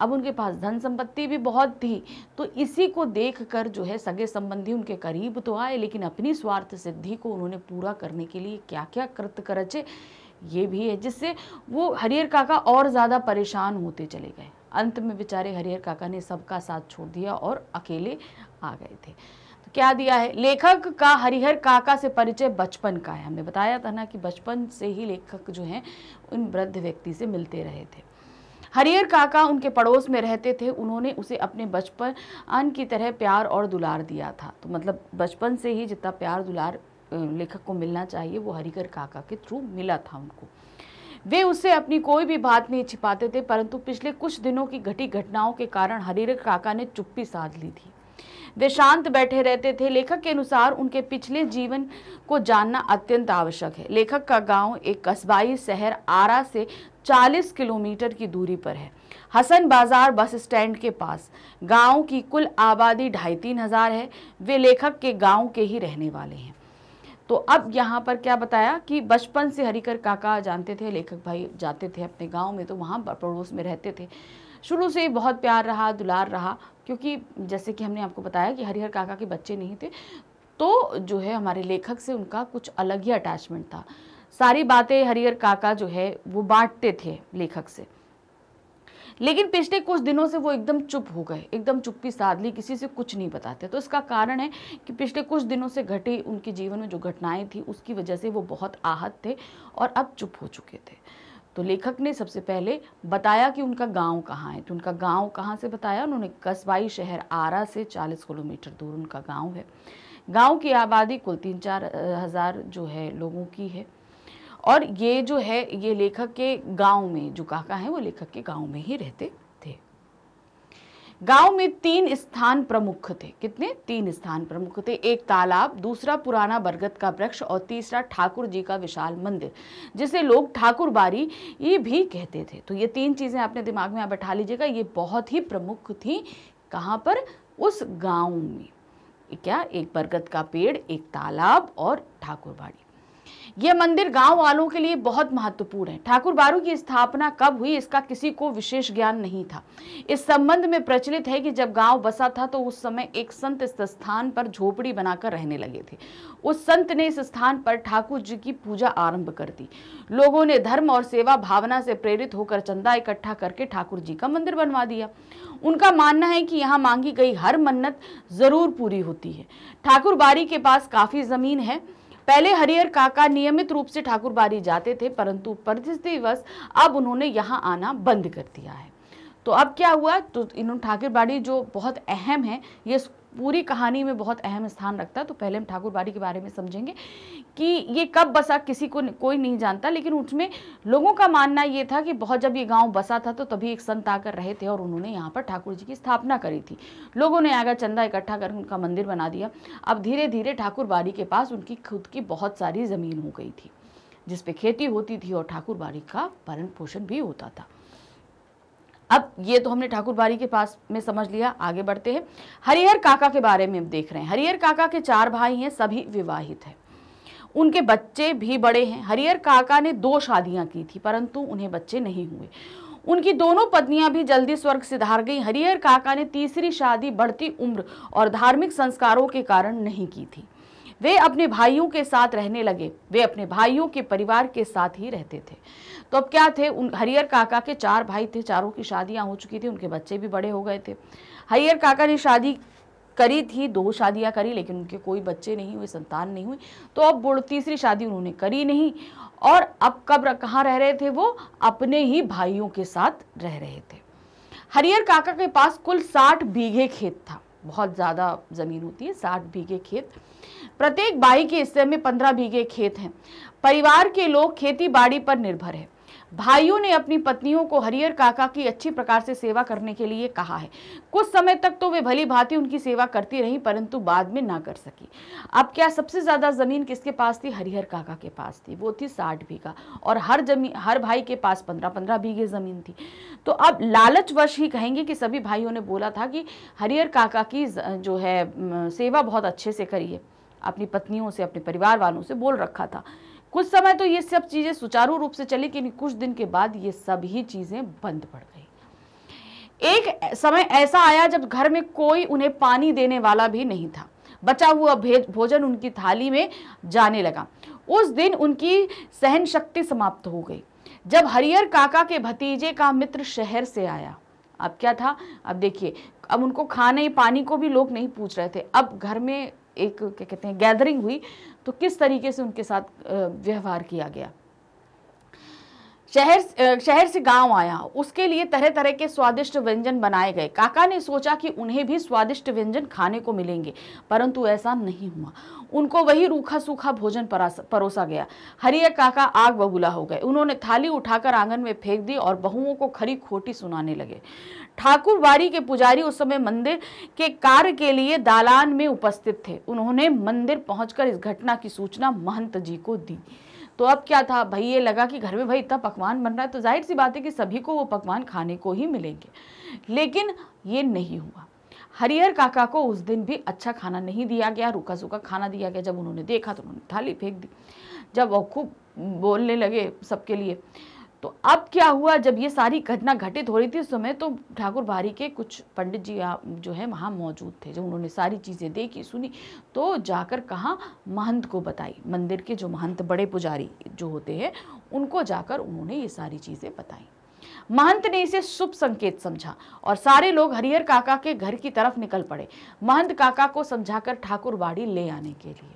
अब उनके पास धन संपत्ति भी बहुत थी तो इसी को देख कर जो है सगे संबंधी उनके करीब तो आए लेकिन अपनी स्वार्थ सिद्धि को उन्होंने पूरा करने के लिए क्या क्या कृत करचे ये भी है जिससे वो हरिहर काका और ज़्यादा परेशान होते चले गए अंत में बेचारे हरिहर काका ने सबका साथ छोड़ दिया और अकेले आ गए थे तो क्या दिया है लेखक का हरिहर काका से परिचय बचपन का है हमने बताया था ना कि बचपन से ही लेखक जो हैं उन वृद्ध व्यक्ति से मिलते रहे थे हरियर काका उनके पड़ोस में रहते थे उन्होंने उसे अपने बचपन की तरह प्यार और दुलार दिया था तो मतलब बचपन से ही जितना प्यार दुलार लेखक को मिलना चाहिए वो हरिकर काका के थ्रू मिला था उनको वे उससे अपनी कोई भी बात नहीं छिपाते थे परंतु पिछले कुछ दिनों की घटी घटनाओं के कारण हरिहर काका ने चुप्पी साध ली थी वे शांत बैठे रहते थे लेखक के अनुसार उनके पिछले जीवन को जानना अत्यंत आवश्यक है लेखक का गांव एक कस्बाई शहर आरा से 40 किलोमीटर की दूरी पर है हसन बाजार बस स्टैंड के पास गांव की कुल आबादी ढाई तीन हज़ार है वे लेखक के गांव के ही रहने वाले हैं तो अब यहाँ पर क्या बताया कि बचपन से हरिकर काका जानते थे लेखक भाई जाते थे अपने गांव में तो वहाँ पड़ोस में रहते थे शुरू से ही बहुत प्यार रहा दुलार रहा क्योंकि जैसे कि हमने आपको बताया कि हरिहर काका के बच्चे नहीं थे तो जो है हमारे लेखक से उनका कुछ अलग ही अटैचमेंट था सारी बातें हरिहर काका जो है वो बांटते थे लेखक से लेकिन पिछले कुछ दिनों से वो एकदम चुप हो गए एकदम चुप्पी साध ली किसी से कुछ नहीं बताते तो इसका कारण है कि पिछले कुछ दिनों से घटी उनके जीवन में जो घटनाएं थी उसकी वजह से वो बहुत आहत थे और अब चुप हो चुके थे तो लेखक ने सबसे पहले बताया कि उनका गांव कहाँ है तो उनका गांव कहाँ से बताया उन्होंने कस्बाई शहर आरा से चालीस किलोमीटर दूर उनका गाँव है गाँव की आबादी कुल तीन चार हज़ार जो है लोगों की है और ये जो है ये लेखक के गांव में जो काका हैं वो लेखक के गांव में ही रहते थे गांव में तीन स्थान प्रमुख थे कितने तीन स्थान प्रमुख थे एक तालाब दूसरा पुराना बरगद का वृक्ष और तीसरा ठाकुर जी का विशाल मंदिर जिसे लोग ठाकुर बारी ये भी कहते थे तो ये तीन चीज़ें अपने दिमाग में आप बैठा लीजिएगा ये बहुत ही प्रमुख थी कहाँ पर उस गाँव में क्या एक बरगद का पेड़ एक तालाब और ठाकुरबाड़ी ये मंदिर गांव वालों के लिए बहुत महत्वपूर्ण है ठाकुर बारू की स्थापना कब हुई इसका किसी को विशेष ज्ञान नहीं था इस संबंध में प्रचलित है कि जब गांव बसा था तो उस समय एक संत इस स्थान पर झोपड़ी बनाकर रहने लगे थे उस संत ने इस स्थान पर ठाकुर जी की पूजा आरंभ कर दी लोगों ने धर्म और सेवा भावना से प्रेरित होकर चंदा इकट्ठा करके ठाकुर जी का मंदिर बनवा दिया उनका मानना है कि यहाँ मांगी गई हर मन्नत ज़रूर पूरी होती है ठाकुर बारी के पास काफ़ी ज़मीन है पहले हरिहर काका नियमित रूप से ठाकुरबाड़ी जाते थे परंतु परिस्थितिवश अब उन्होंने यहाँ आना बंद कर दिया है तो अब क्या हुआ तो इन्होंने ठाकुरबाड़ी जो बहुत अहम है ये पूरी कहानी में बहुत अहम स्थान रखता है तो पहले हम ठाकुर बाड़ी के बारे में समझेंगे कि ये कब बसा किसी को कोई नहीं जानता लेकिन उसमें लोगों का मानना ये था कि बहुत जब ये गांव बसा था तो तभी एक संत आकर रहे थे और उन्होंने यहाँ पर ठाकुर जी की स्थापना करी थी लोगों ने आगे चंदा इकट्ठा कर उनका मंदिर बना दिया अब धीरे धीरे ठाकुर बाड़ी के पास उनकी खुद की बहुत सारी ज़मीन हो गई थी जिसपे खेती होती थी और ठाकुर बाड़ी का पालन पोषण भी होता था अब ये तो हमने ठाकुर बारी के पास में समझ लिया आगे बढ़ते हैं हरिहर काका के बारे में देख रहे हैं हरिहर काका के चार भाई हैं सभी विवाहित हैं उनके बच्चे भी बड़े हैं हरिहर काका ने दो शादियां की थी परंतु उन्हें बच्चे नहीं हुए उनकी दोनों पत्नियां भी जल्दी स्वर्ग से धार गई हरिहर काका ने तीसरी शादी बढ़ती उम्र और धार्मिक संस्कारों के कारण नहीं की थी वे अपने भाइयों के साथ रहने लगे वे अपने भाइयों के परिवार के साथ ही रहते थे तो अब क्या थे उन हरियर काका के चार भाई थे चारों की शादियां हो चुकी थी उनके बच्चे भी बड़े हो गए थे हरियर काका ने शादी करी थी दो शादियां करी लेकिन उनके कोई बच्चे नहीं हुए संतान नहीं हुई तो अब बुढ़ तीसरी शादी उन्होंने करी नहीं और अब कब कहाँ रह रहे थे वो अपने ही भाइयों के साथ रह रहे थे हरियर काका के पास कुल साठ बीघे खेत था बहुत ज़्यादा ज़मीन होती है साठ बीघे खेत प्रत्येक बाई के हिस्से में पंद्रह बीघे खेत हैं परिवार के लोग खेती बाड़ी पर निर्भर है भाइयों ने अपनी पत्नियों को हरियर काका की अच्छी प्रकार से सेवा करने के लिए कहा है कुछ समय तक तो वे भली भांति उनकी सेवा करती रहीं परंतु बाद में ना कर सकी अब क्या सबसे ज़्यादा ज़मीन किसके पास थी हरिहर काका के पास थी वो थी साठ बीघा और हर जमीन हर भाई के पास पंद्रह पंद्रह बीघे ज़मीन थी तो अब लालचवश ही कहेंगे कि सभी भाइयों ने बोला था कि हरिहर काका की जो है सेवा बहुत अच्छे से करिए अपनी पत्नियों से अपने परिवार वालों से बोल रखा था कुछ समय तो ये सब चीज़ें सुचारू रूप से चली लेकिन कुछ दिन के बाद ये सभी चीज़ें बंद पड़ गई एक समय ऐसा आया जब घर में कोई उन्हें पानी देने वाला भी नहीं था बचा हुआ भेज भोजन उनकी थाली में जाने लगा उस दिन उनकी सहन शक्ति समाप्त हो गई जब हरियर काका के भतीजे का मित्र शहर से आया अब क्या था अब देखिए अब उनको खाने पानी को भी लोग नहीं पूछ रहे थे अब घर में एक क्या कहते हैं गैदरिंग हुई तो किस तरीके से उनके साथ व्यवहार किया गया शहर शहर से गांव आया उसके लिए तरह तरह के स्वादिष्ट व्यंजन बनाए गए काका ने सोचा कि उन्हें भी स्वादिष्ट व्यंजन खाने को मिलेंगे परंतु ऐसा नहीं हुआ उनको वही रूखा सूखा भोजन परोसा गया हरिया काका आग बबूला हो गए उन्होंने थाली उठाकर आंगन में फेंक दी और बहुओं को खरी खोटी सुनाने लगे ठाकुरवाड़ी के पुजारी उस समय मंदिर के कार्य के लिए दालान में उपस्थित थे उन्होंने मंदिर पहुंचकर इस घटना की सूचना महंत जी को दी तो अब क्या था भाई ये लगा कि घर में भाई इतना पकवान बन रहा है तो जाहिर सी बात है कि सभी को वो पकवान खाने को ही मिलेंगे लेकिन ये नहीं हुआ हरिहर काका को उस दिन भी अच्छा खाना नहीं दिया गया रूखा सूखा खाना दिया गया जब उन्होंने देखा तो उन्होंने थाली फेंक दी जब वो खूब बोलने लगे सबके लिए तो अब क्या हुआ जब ये सारी घटना घटित हो रही थी उस समय तो ठाकुर भारी के कुछ पंडित जी जो है वहाँ मौजूद थे जब उन्होंने सारी चीज़ें देखी सुनी तो जाकर कहाँ महंत को बताई मंदिर के जो महंत बड़े पुजारी जो होते हैं उनको जाकर उन्होंने ये सारी चीज़ें बताई महंत ने इसे शुभ संकेत समझा और सारे लोग हरिहर काका के घर की तरफ निकल पड़े महंत काका को समझाकर ठाकुर बाड़ी ले आने के लिए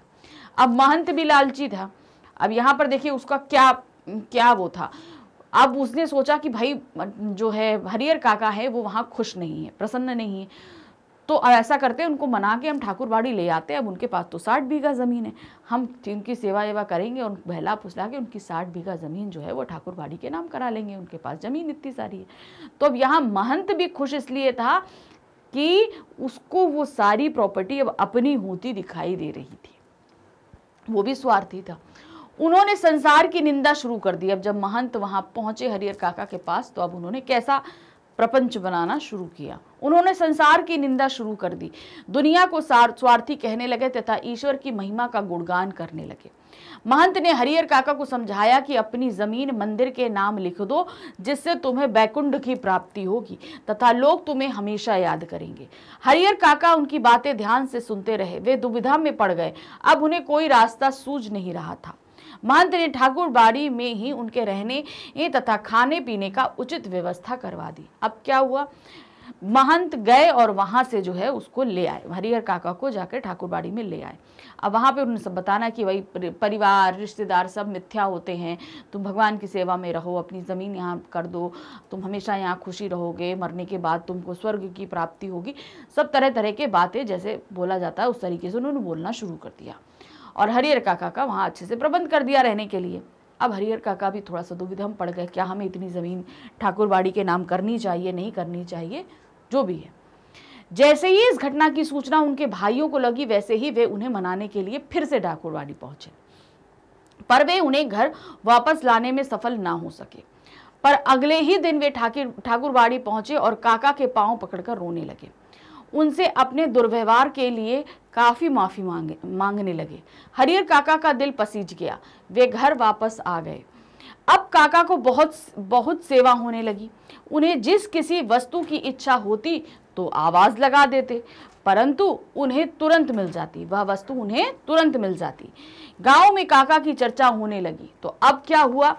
अब महंत भी लालची था अब यहाँ पर देखिए उसका क्या क्या वो था अब उसने सोचा कि भाई जो है हरियर काका है वो वहाँ खुश नहीं है प्रसन्न नहीं है तो ऐसा करते हैं उनको मना के हम ठाकुरबाड़ी ले आते हैं अब उनके पास तो साठ बीघा ज़मीन है हम उनकी सेवा वेवा करेंगे और बहला फुसला के उनकी साठ बीघा ज़मीन जो है वो ठाकुरबाड़ी के नाम करा लेंगे उनके पास ज़मीन इतनी सारी है तो अब यहाँ महंत भी खुश इसलिए था कि उसको वो सारी प्रॉपर्टी अब अपनी होती दिखाई दे रही थी वो भी स्वार्थी था उन्होंने संसार की निंदा शुरू कर दी अब जब महंत वहां पहुंचे हरियर काका के पास तो अब उन्होंने कैसा प्रपंच बनाना शुरू किया उन्होंने संसार की निंदा शुरू कर दी दुनिया को स्वार्थी कहने लगे तथा ईश्वर की महिमा का गुणगान करने लगे महंत ने हरियर काका को समझाया कि अपनी जमीन मंदिर के नाम लिख दो जिससे तुम्हें बैकुंड की प्राप्ति होगी तथा लोग तुम्हें हमेशा याद करेंगे हरियर काका उनकी बातें ध्यान से सुनते रहे वे दुविधा में पड़ गए अब उन्हें कोई रास्ता सूझ नहीं रहा था महंत ने ठाकुर बाड़ी में ही उनके रहने तथा खाने पीने का उचित व्यवस्था करवा दी अब क्या हुआ महंत गए और वहाँ से जो है उसको ले आए हरिहर काका को जाकर ठाकुरबाड़ी में ले आए अब वहाँ पे उन्हें सब बताना कि वही परिवार रिश्तेदार सब मिथ्या होते हैं तुम भगवान की सेवा में रहो अपनी ज़मीन यहाँ कर दो तुम हमेशा यहाँ खुशी रहोगे मरने के बाद तुमको स्वर्ग की प्राप्ति होगी सब तरह तरह के बातें जैसे बोला जाता है उस तरीके से उन्होंने बोलना शुरू कर दिया और हरिहर काका का वहाँ अच्छे से प्रबंध कर दिया रहने के लिए अब हरिहर काका भी थोड़ा सा दुविधा हम पड़ गए क्या हमें इतनी ज़मीन ठाकुरबाड़ी के नाम करनी चाहिए नहीं करनी चाहिए जो भी है जैसे ही इस घटना की सूचना उनके भाइयों को लगी वैसे ही वे उन्हें मनाने के लिए फिर से ठाकुरबाड़ी पहुंचे पर वे उन्हें घर वापस लाने में सफल ना हो सके पर अगले ही दिन वे ठाकुर ठाकुरबाड़ी पहुंचे और काका के पांव पकड़कर रोने लगे उनसे अपने दुर्व्यवहार के लिए काफ़ी माफ़ी मांगे मांगने लगे हरियर काका का दिल पसीज गया वे घर वापस आ गए अब काका को बहुत बहुत सेवा होने लगी उन्हें जिस किसी वस्तु की इच्छा होती तो आवाज़ लगा देते परंतु उन्हें तुरंत मिल जाती वह वस्तु उन्हें तुरंत मिल जाती गांव में काका की चर्चा होने लगी तो अब क्या हुआ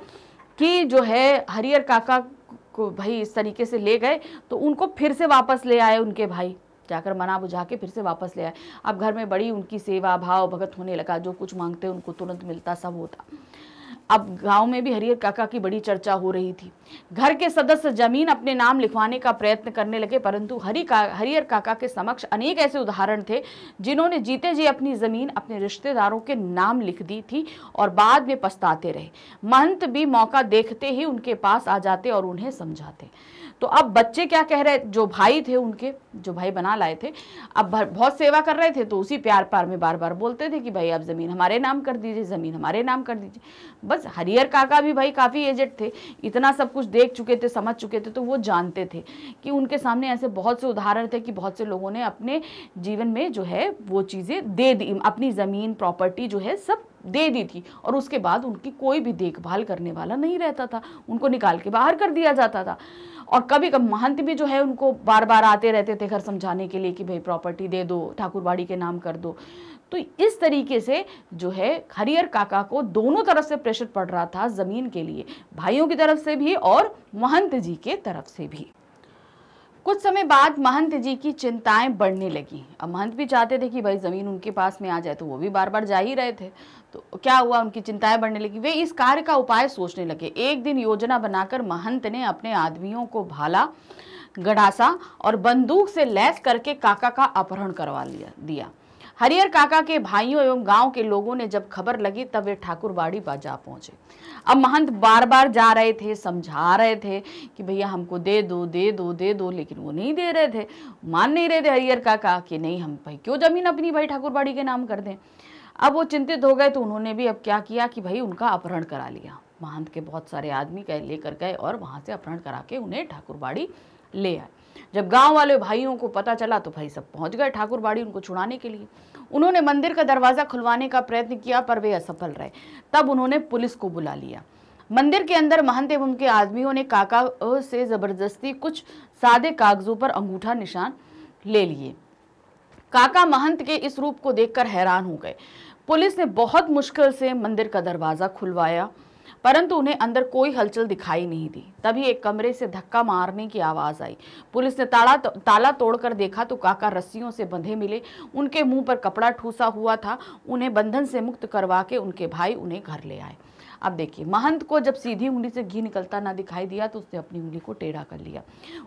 कि जो है हरियर काका को भाई इस तरीके से ले गए तो उनको फिर से वापस ले आए उनके भाई जाकर मना बुझा के फिर से वापस ले आए अब घर में बड़ी उनकी सेवा भाव भगत होने लगा जो कुछ मांगते उनको तुरंत मिलता सब होता अब गांव में भी हरिहर काका की बड़ी चर्चा हो रही थी घर के सदस्य जमीन अपने नाम लिखवाने का प्रयत्न करने लगे परंतु हरि का हरिहर काका के समक्ष अनेक ऐसे उदाहरण थे जिन्होंने जीते जी अपनी जमीन अपने रिश्तेदारों के नाम लिख दी थी और बाद में पछताते रहे महंत भी मौका देखते ही उनके पास आ जाते और उन्हें समझाते तो अब बच्चे क्या कह रहे जो भाई थे उनके जो भाई बना लाए थे अब बहुत सेवा कर रहे थे तो उसी प्यार प्यार में बार बार बोलते थे कि भाई आप ज़मीन हमारे नाम कर दीजिए ज़मीन हमारे नाम कर दीजिए बस हरियर काका भी भाई काफ़ी एजेड थे इतना सब कुछ देख चुके थे समझ चुके थे तो वो जानते थे कि उनके सामने ऐसे बहुत से उदाहरण थे कि बहुत से लोगों ने अपने जीवन में जो है वो चीज़ें दे दी अपनी ज़मीन प्रॉपर्टी जो है सब दे दी थी और उसके बाद उनकी कोई भी देखभाल करने वाला नहीं रहता था उनको निकाल के बाहर कर दिया जाता था और कभी कभी महंत भी जो है उनको बार बार आते रहते थे घर समझाने के लिए कि भाई प्रॉपर्टी दे दो ठाकुरबाड़ी के नाम कर दो तो इस तरीके से जो है हरियर काका को दोनों तरफ से प्रेशर पड़ रहा था ज़मीन के लिए भाइयों की तरफ से भी और महंत जी के तरफ से भी कुछ समय बाद महंत जी की चिंताएं बढ़ने लगी अब महंत भी चाहते थे कि भाई ज़मीन उनके पास में आ जाए तो वो भी बार बार जा ही रहे थे तो क्या हुआ उनकी चिंताएं बढ़ने लगी वे इस कार्य का उपाय सोचने लगे एक दिन योजना बनाकर महंत ने अपने आदमियों को भाला गड़ासा और बंदूक से लैस करके काका का अपहरण करवा लिया दिया हरियर काका के भाइयों एवं गांव के लोगों ने जब खबर लगी तब वे ठाकुरबाड़ी पर जा पहुंचे अब महंत बार बार जा रहे थे समझा रहे थे कि भैया हमको दे दो दे दो दे दो लेकिन वो नहीं दे रहे थे मान नहीं रहे थे हरियर काका कि नहीं हम भाई क्यों जमीन अपनी भाई ठाकुरबाड़ी के नाम कर दें अब वो चिंतित हो गए तो उन्होंने भी अब क्या किया कि भाई उनका अपहरण करा लिया महंत के बहुत सारे आदमी गए लेकर गए और वहाँ से अपहरण करा के उन्हें ठाकुरबाड़ी ले आए जब गांव वाले भाइयों को पता चला तो भाई सब पहुंच गए ठाकुरबाड़ी उनको छुड़ाने के लिए उन्होंने मंदिर का दरवाज़ा खुलवाने का प्रयत्न किया पर वे असफल रहे तब उन्होंने पुलिस को बुला लिया मंदिर के अंदर महंत एवं उनके आदमियों ने काका से ज़बरदस्ती कुछ सादे कागजों पर अंगूठा निशान ले लिए काका महंत के इस रूप को देखकर हैरान हो गए पुलिस ने बहुत मुश्किल से मंदिर का दरवाज़ा खुलवाया परंतु उन्हें अंदर कोई हलचल दिखाई नहीं दी तभी एक कमरे से धक्का मारने की आवाज़ आई पुलिस ने ताला तो, ताला तोड़कर देखा तो काका रस्सियों से बंधे मिले उनके मुंह पर कपड़ा ठूसा हुआ था उन्हें बंधन से मुक्त करवा के उनके भाई उन्हें घर ले आए अब देखिए महंत को जब सीधी उंगली से घी निकलता ना दिखाई दिया तो उसने अपनी उंगली को टेढ़ा कर लिया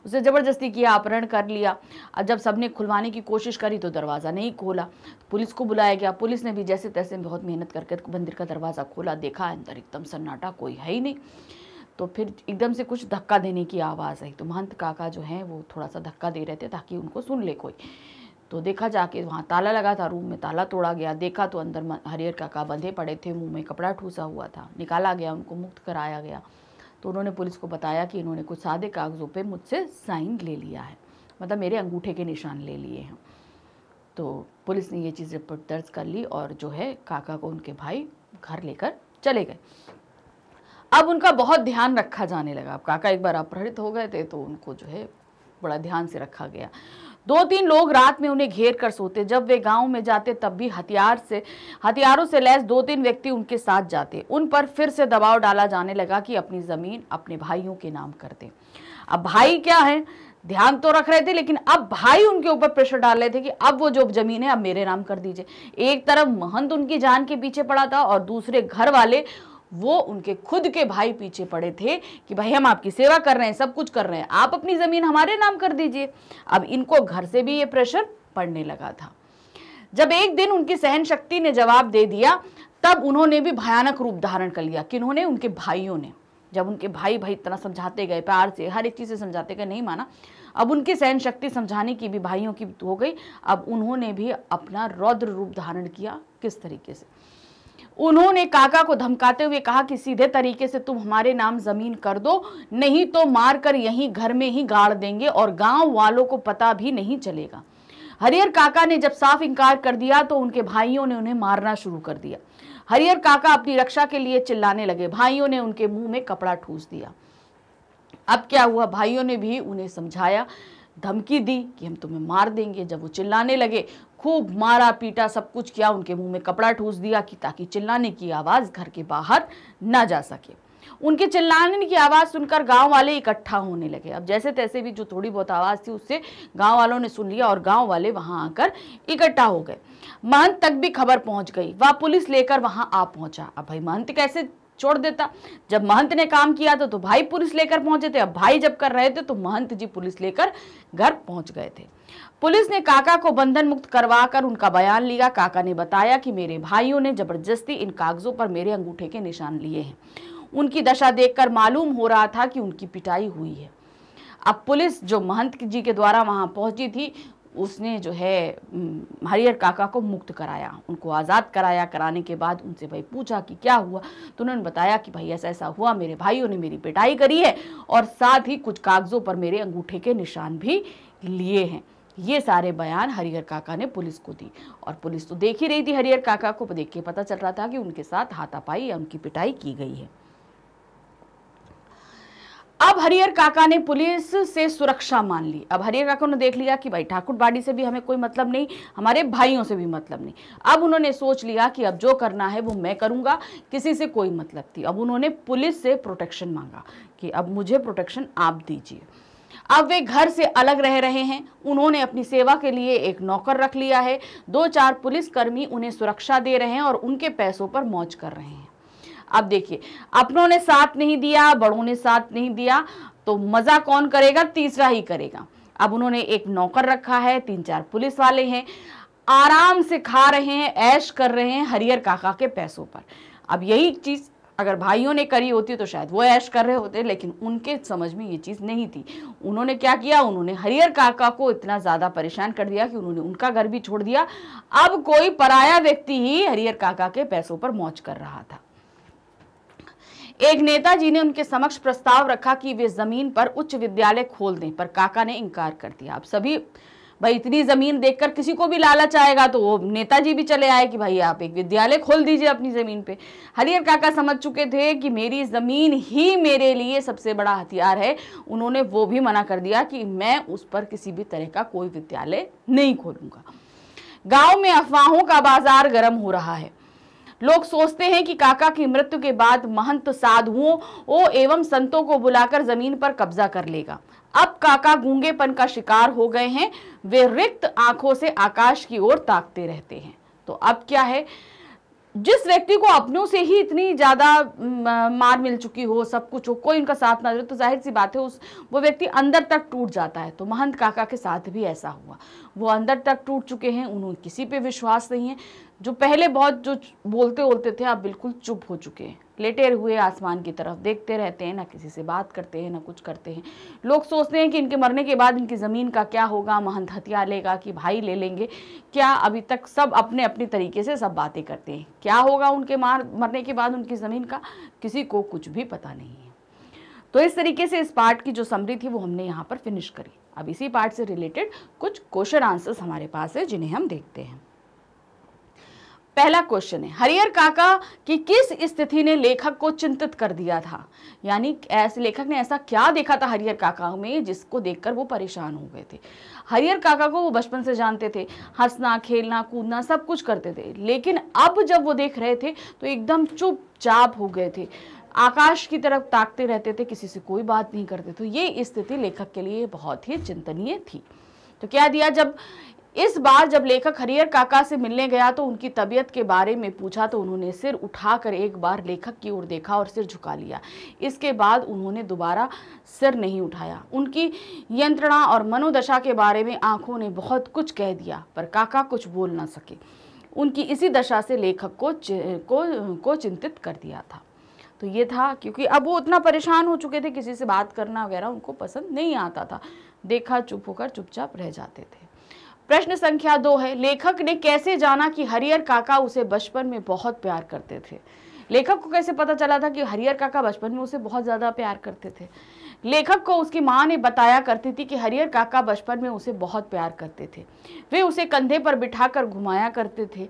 उसे ज़बरदस्ती किया अपहरण कर लिया और जब सबने खुलवाने की कोशिश करी तो दरवाज़ा नहीं खोला पुलिस को बुलाया गया पुलिस ने भी जैसे तैसे बहुत मेहनत करके मंदिर का दरवाज़ा खोला देखा अंदर एकदम सन्नाटा कोई है ही नहीं तो फिर एकदम से कुछ धक्का देने की आवाज़ आई तो महंत काका जो हैं वो थोड़ा सा धक्का दे रहे थे ताकि उनको सुन ले कोई तो देखा जाके वहाँ ताला लगा था रूम में ताला तोड़ा गया देखा तो अंदर हरियर काका बंधे पड़े थे मुंह में कपड़ा ठूसा हुआ था निकाला गया उनको मुक्त कराया गया तो उन्होंने पुलिस को बताया कि इन्होंने कुछ सादे कागज़ों पर मुझसे साइन ले लिया है मतलब मेरे अंगूठे के निशान ले लिए हैं तो पुलिस ने ये चीज़ रिपोर्ट दर्ज कर ली और जो है काका को उनके भाई घर लेकर चले गए अब उनका बहुत ध्यान रखा जाने लगा अब काका एक बार अपहरित हो गए थे तो उनको जो है बड़ा ध्यान से रखा गया दो तीन लोग रात में उन्हें घेर कर सोते जब वे गांव में जाते तब भी हथियार से हथियारों से लैस दो तीन व्यक्ति उनके साथ जाते उन पर फिर से दबाव डाला जाने लगा कि अपनी ज़मीन अपने भाइयों के नाम कर दे अब भाई क्या है ध्यान तो रख रहे थे लेकिन अब भाई उनके ऊपर प्रेशर डाल रहे थे कि अब वो जो जमीन है अब मेरे नाम कर दीजिए एक तरफ महंत उनकी जान के पीछे पड़ा था और दूसरे घर वाले वो उनके खुद के भाई पीछे पड़े थे कि भाई हम आपकी सेवा कर रहे हैं सब कुछ कर रहे हैं आप अपनी ज़मीन हमारे नाम कर दीजिए अब इनको घर से भी ये प्रेशर पड़ने लगा था जब एक दिन उनकी सहन शक्ति ने जवाब दे दिया तब उन्होंने भी भयानक रूप धारण कर लिया कि उन्होंने उनके भाइयों ने जब उनके भाई भाई इतना समझाते गए प्यार से हर एक चीज़ से समझाते गए नहीं माना अब उनकी सहन शक्ति समझाने की भी भाइयों की तो हो गई अब उन्होंने भी अपना रौद्र रूप धारण किया किस तरीके से उन्होंने काका को धमकाते हुए कहा कि सीधे तरीके से तुम हमारे नाम जमीन कर दो नहीं तो मार कर यही घर में ही गाड़ देंगे और गांव वालों को पता भी नहीं चलेगा हरिहर काका ने जब साफ इंकार कर दिया तो उनके भाइयों ने उन्हें मारना शुरू कर दिया हरिहर काका अपनी रक्षा के लिए चिल्लाने लगे भाइयों ने उनके मुंह में कपड़ा ठूस दिया अब क्या हुआ भाइयों ने भी उन्हें समझाया धमकी दी कि हम तुम्हें मार देंगे जब वो चिल्लाने लगे खूब मारा पीटा सब कुछ किया उनके मुंह में कपड़ा ठूस दिया कि ताकि चिल्लाने की आवाज़ घर के बाहर ना जा सके उनके चिल्लाने की आवाज़ सुनकर गांव वाले इकट्ठा होने लगे अब जैसे तैसे भी जो थोड़ी बहुत आवाज़ थी उससे गांव वालों ने सुन लिया और गांव वाले वहां आकर इकट्ठा हो गए महंत तक भी खबर पहुंच गई वह पुलिस लेकर वहां आ पहुंचा अब भाई महंत कैसे छोड़ देता जब महंत ने काम किया था तो भाई पुलिस लेकर पहुंचे थे अब भाई जब कर रहे थे तो महंत जी पुलिस लेकर घर पहुंच गए थे पुलिस ने काका को बंधन मुक्त करवा कर उनका बयान लिया काका ने बताया कि मेरे भाइयों ने जबरदस्ती इन कागजों पर मेरे अंगूठे के निशान लिए हैं उनकी दशा देखकर मालूम हो रहा था कि उनकी पिटाई हुई है अब पुलिस जो महंत जी के द्वारा वहां पहुंची थी उसने जो है हरियर काका को मुक्त कराया उनको आज़ाद कराया कराने के बाद उनसे भाई पूछा कि क्या हुआ तो उन्होंने बताया कि भाई ऐसा ऐसा हुआ मेरे भाइयों ने मेरी पिटाई करी है और साथ ही कुछ कागज़ों पर मेरे अंगूठे के निशान भी लिए हैं ये सारे बयान हरिहर काका ने पुलिस को दी और पुलिस तो देख ही रही थी हरिहर काका को देख के पता चल रहा था कि उनके साथ हाथापाई या उनकी पिटाई की गई है अब हरियर काका ने पुलिस से सुरक्षा मान ली अब हरियर काका ने देख लिया कि भाई ठाकुर बाड़ी से भी हमें कोई मतलब नहीं हमारे भाइयों से भी मतलब नहीं अब उन्होंने सोच लिया कि अब जो करना है वो मैं करूँगा किसी से कोई मतलब थी अब उन्होंने पुलिस से प्रोटेक्शन मांगा कि अब मुझे प्रोटेक्शन आप दीजिए अब वे घर से अलग रह रहे हैं उन्होंने अपनी सेवा के लिए एक नौकर रख लिया है दो चार पुलिसकर्मी उन्हें सुरक्षा दे रहे हैं और उनके पैसों पर मौज कर रहे हैं अब देखिए अपनों ने साथ नहीं दिया बड़ों ने साथ नहीं दिया तो मजा कौन करेगा तीसरा ही करेगा अब उन्होंने एक नौकर रखा है तीन चार पुलिस वाले हैं आराम से खा रहे हैं ऐश कर रहे हैं हरियर काका के पैसों पर अब यही चीज़ अगर भाइयों ने करी होती तो शायद वो ऐश कर रहे होते लेकिन उनके समझ में ये चीज़ नहीं थी उन्होंने क्या किया उन्होंने हरियर काका को इतना ज़्यादा परेशान कर दिया कि उन्होंने उनका घर भी छोड़ दिया अब कोई पराया व्यक्ति ही हरियर काका के पैसों पर मौज कर रहा था एक नेता जी ने उनके समक्ष प्रस्ताव रखा कि वे जमीन पर उच्च विद्यालय खोल दें पर काका ने इनकार कर दिया आप सभी भाई इतनी जमीन देखकर किसी को भी लालच आएगा तो वो नेताजी भी चले आए कि भाई आप एक विद्यालय खोल दीजिए अपनी ज़मीन पे हरिहर काका समझ चुके थे कि मेरी ज़मीन ही मेरे लिए सबसे बड़ा हथियार है उन्होंने वो भी मना कर दिया कि मैं उस पर किसी भी तरह का कोई विद्यालय नहीं खोलूँगा गाँव में अफवाहों का बाजार गर्म हो रहा है लोग सोचते हैं कि काका की मृत्यु के बाद महंत साधुओं ओ एवं संतों को बुलाकर जमीन पर कब्जा कर लेगा अब काका गूंगेपन का शिकार हो गए हैं वे रिक्त आंखों से आकाश की ओर ताकते रहते हैं तो अब क्या है जिस व्यक्ति को अपनों से ही इतनी ज़्यादा मार मिल चुकी हो सब कुछ हो कोई उनका साथ ना दे तो जाहिर सी बात है उस वो व्यक्ति अंदर तक टूट जाता है तो महंत काका के साथ भी ऐसा हुआ वो अंदर तक टूट चुके हैं उन्होंने किसी पे विश्वास नहीं है जो पहले बहुत जो बोलते बोलते थे अब बिल्कुल चुप हो चुके हैं लेटे हुए आसमान की तरफ देखते रहते हैं ना किसी से बात करते हैं ना कुछ करते हैं लोग सोचते हैं कि इनके मरने के बाद इनकी ज़मीन का क्या होगा महंत हथियार लेगा कि भाई ले लेंगे क्या अभी तक सब अपने अपने तरीके से सब बातें करते हैं क्या होगा उनके मार मरने के बाद उनकी ज़मीन का किसी को कुछ भी पता नहीं है तो इस तरीके से इस पार्ट की जो समरी थी वो हमने यहाँ पर फिनिश करी अब इसी पार्ट से रिलेटेड कुछ क्वेश्चन आंसर्स हमारे पास है जिन्हें हम देखते हैं पहला क्वेश्चन है हरियर काका की किस स्थिति ने लेखक को चिंतित कर दिया था यानी ऐसे लेखक ने ऐसा क्या देखा था हरियर काका में जिसको देखकर वो परेशान हो गए थे हरियर काका को वो बचपन से जानते थे हंसना खेलना कूदना सब कुछ करते थे लेकिन अब जब वो देख रहे थे तो एकदम चुपचाप हो गए थे आकाश की तरफ ताकते रहते थे किसी से कोई बात नहीं करते तो ये स्थिति लेखक के लिए बहुत ही चिंतनीय थी तो क्या दिया जब इस बार जब लेखक हरियर काका से मिलने गया तो उनकी तबीयत के बारे में पूछा तो उन्होंने सिर उठाकर एक बार लेखक की ओर देखा और सिर झुका लिया इसके बाद उन्होंने दोबारा सिर नहीं उठाया उनकी यंत्रणा और मनोदशा के बारे में आंखों ने बहुत कुछ कह दिया पर काका कुछ बोल ना सके उनकी इसी दशा से लेखक को को, को चिंतित कर दिया था तो ये था क्योंकि अब वो उतना परेशान हो चुके थे किसी से बात करना वगैरह उनको पसंद नहीं आता था देखा चुप होकर चुपचाप रह जाते थे प्रश्न संख्या दो है लेखक ने कैसे जाना कि हरिहर काका उसे बचपन में बहुत प्यार करते थे लेखक को कैसे पता चला था कि हरिहर काका बचपन में उसे बहुत ज़्यादा प्यार करते थे लेखक को उसकी माँ ने बताया करती थी कि हरिहर काका बचपन में उसे बहुत प्यार करते थे वे उसे कंधे पर बिठाकर घुमाया करते थे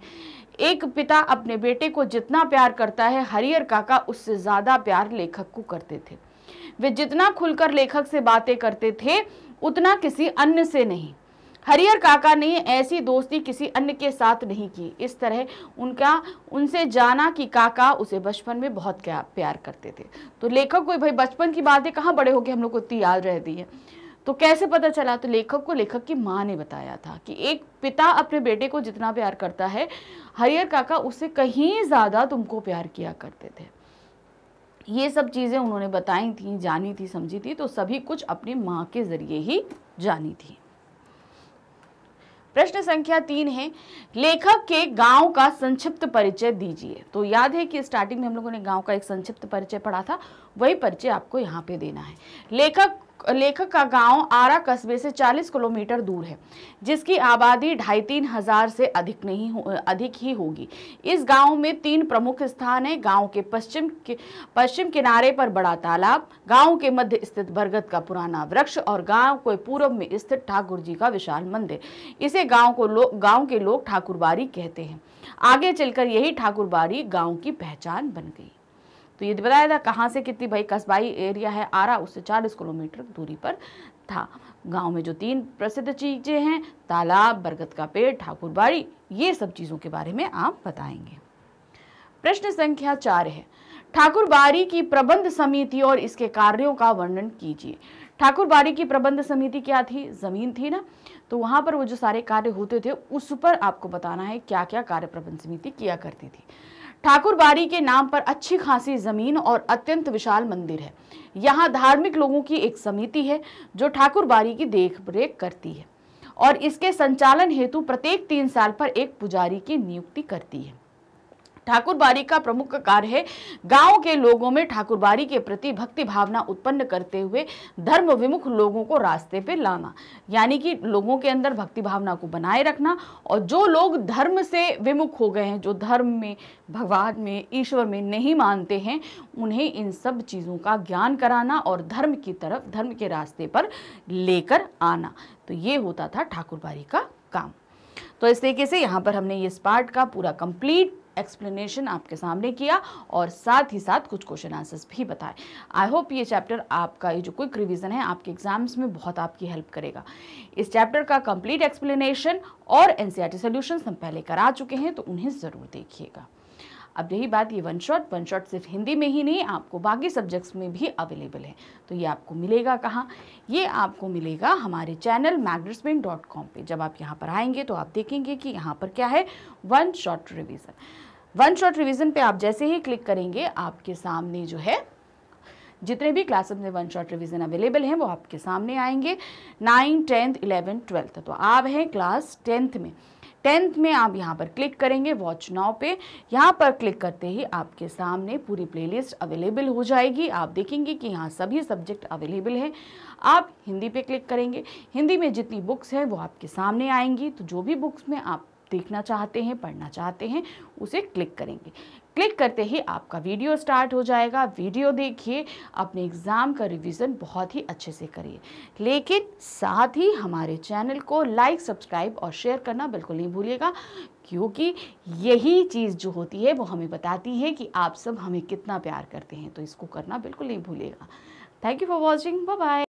एक पिता अपने बेटे को जितना प्यार करता है हरिहर काका उससे ज़्यादा प्यार लेखक को करते थे वे जितना खुलकर लेखक से बातें करते थे उतना किसी अन्य से नहीं हरिहर काका ने ऐसी दोस्ती किसी अन्य के साथ नहीं की इस तरह उनका उनसे जाना कि काका उसे बचपन में बहुत प्यार करते थे तो लेखक को भाई बचपन की बातें कहाँ बड़े होके हम लोग को इतनी याद रहती है तो कैसे पता चला तो लेखक को लेखक की माँ ने बताया था कि एक पिता अपने बेटे को जितना प्यार करता है हरिहर काका उससे कहीं ज़्यादा तुमको प्यार किया करते थे ये सब चीज़ें उन्होंने बताई थी जानी थी समझी थी तो सभी कुछ अपनी माँ के ज़रिए ही जानी थी प्रश्न संख्या तीन है लेखक के गांव का संक्षिप्त परिचय दीजिए तो याद है कि स्टार्टिंग में हम लोगों ने गांव का एक संक्षिप्त परिचय पढ़ा था वही परिचय आपको यहाँ पे देना है लेखक लेखक का गांव आरा कस्बे से 40 किलोमीटर दूर है जिसकी आबादी ढाई तीन हजार से अधिक नहीं हो, अधिक ही होगी इस गांव में तीन प्रमुख स्थान है गांव के पश्चिम के पश्चिम किनारे पर बड़ा तालाब गांव के मध्य स्थित बरगद का पुराना वृक्ष और गांव के पूर्व में स्थित ठाकुर जी का विशाल मंदिर इसे गाँव को लोग गाँव के लोग ठाकुरबारी कहते हैं आगे चलकर यही ठाकुरबारी गांव की पहचान बन गई तो ये बताया था कहाँ से कितनी भाई कस्बाई एरिया है आरा उससे चालीस किलोमीटर दूरी पर था गांव में जो तीन प्रसिद्ध चीज़ें हैं तालाब बरगद का पेड़ ठाकुर बाड़ी ये सब चीज़ों के बारे में आप बताएंगे प्रश्न संख्या चार है ठाकुर की प्रबंध समिति और इसके कार्यों का वर्णन कीजिए ठाकुर की प्रबंध समिति क्या थी जमीन थी ना तो वहाँ पर वो जो सारे कार्य होते थे उस पर आपको बताना है क्या क्या कार्य प्रबंध समिति किया करती थी ठाकुरबाड़ी के नाम पर अच्छी खासी ज़मीन और अत्यंत विशाल मंदिर है यहाँ धार्मिक लोगों की एक समिति है जो ठाकुरबाड़ी की देखरेख करती है और इसके संचालन हेतु प्रत्येक तीन साल पर एक पुजारी की नियुक्ति करती है ठाकुरबाड़ी का प्रमुख कार्य है गांव के लोगों में ठाकुरबाड़ी के प्रति भक्ति भावना उत्पन्न करते हुए धर्म विमुख लोगों को रास्ते पर लाना यानी कि लोगों के अंदर भक्ति भावना को बनाए रखना और जो लोग धर्म से विमुख हो गए हैं जो धर्म में भगवान में ईश्वर में नहीं मानते हैं उन्हें इन सब चीज़ों का ज्ञान कराना और धर्म की तरफ धर्म के रास्ते पर लेकर आना तो ये होता था ठाकुरबारी का काम तो इस तरीके से यहाँ पर हमने इस पार्ट का पूरा कंप्लीट एक्सप्लेनेशन आपके सामने किया और साथ ही साथ कुछ क्वेश्चन आंसर्स भी बताए आई होप ये चैप्टर आपका ये जो क्विक रिविज़न है आपके एग्जाम्स में बहुत आपकी हेल्प करेगा इस चैप्टर का कंप्लीट एक्सप्लेनेशन और एन सी e हम पहले करा चुके हैं तो उन्हें ज़रूर देखिएगा अब यही बात ये वन शॉट वन शॉट सिर्फ हिंदी में ही नहीं आपको बाकी सब्जेक्ट्स में भी अवेलेबल है तो ये आपको मिलेगा कहाँ ये आपको मिलेगा हमारे चैनल मैगडसबिन डॉट कॉम पर जब आप यहाँ पर आएंगे तो आप देखेंगे कि यहाँ पर क्या है one shot revision one shot revision पे आप जैसे ही क्लिक करेंगे आपके सामने जो है जितने भी क्लासेस में वन शॉट रिवीजन अवेलेबल हैं वो आपके सामने आएंगे नाइन टेंथ इलेवन ट्वेल्थ तो आप हैं क्लास टेंथ में टेंथ में आप यहाँ पर क्लिक करेंगे वॉच नाउ पे यहाँ पर क्लिक करते ही आपके सामने पूरी प्लेलिस्ट अवेलेबल हो जाएगी आप देखेंगे कि यहाँ सभी सब्जेक्ट अवेलेबल हैं आप हिंदी पे क्लिक करेंगे हिंदी में जितनी बुक्स हैं वो आपके सामने आएंगी तो जो भी बुक्स में आप देखना चाहते हैं पढ़ना चाहते हैं उसे क्लिक करेंगे क्लिक करते ही आपका वीडियो स्टार्ट हो जाएगा वीडियो देखिए अपने एग्ज़ाम का रिवीजन बहुत ही अच्छे से करिए लेकिन साथ ही हमारे चैनल को लाइक सब्सक्राइब और शेयर करना बिल्कुल नहीं भूलिएगा क्योंकि यही चीज़ जो होती है वो हमें बताती है कि आप सब हमें कितना प्यार करते हैं तो इसको करना बिल्कुल नहीं भूलिएगा thank you for watching bye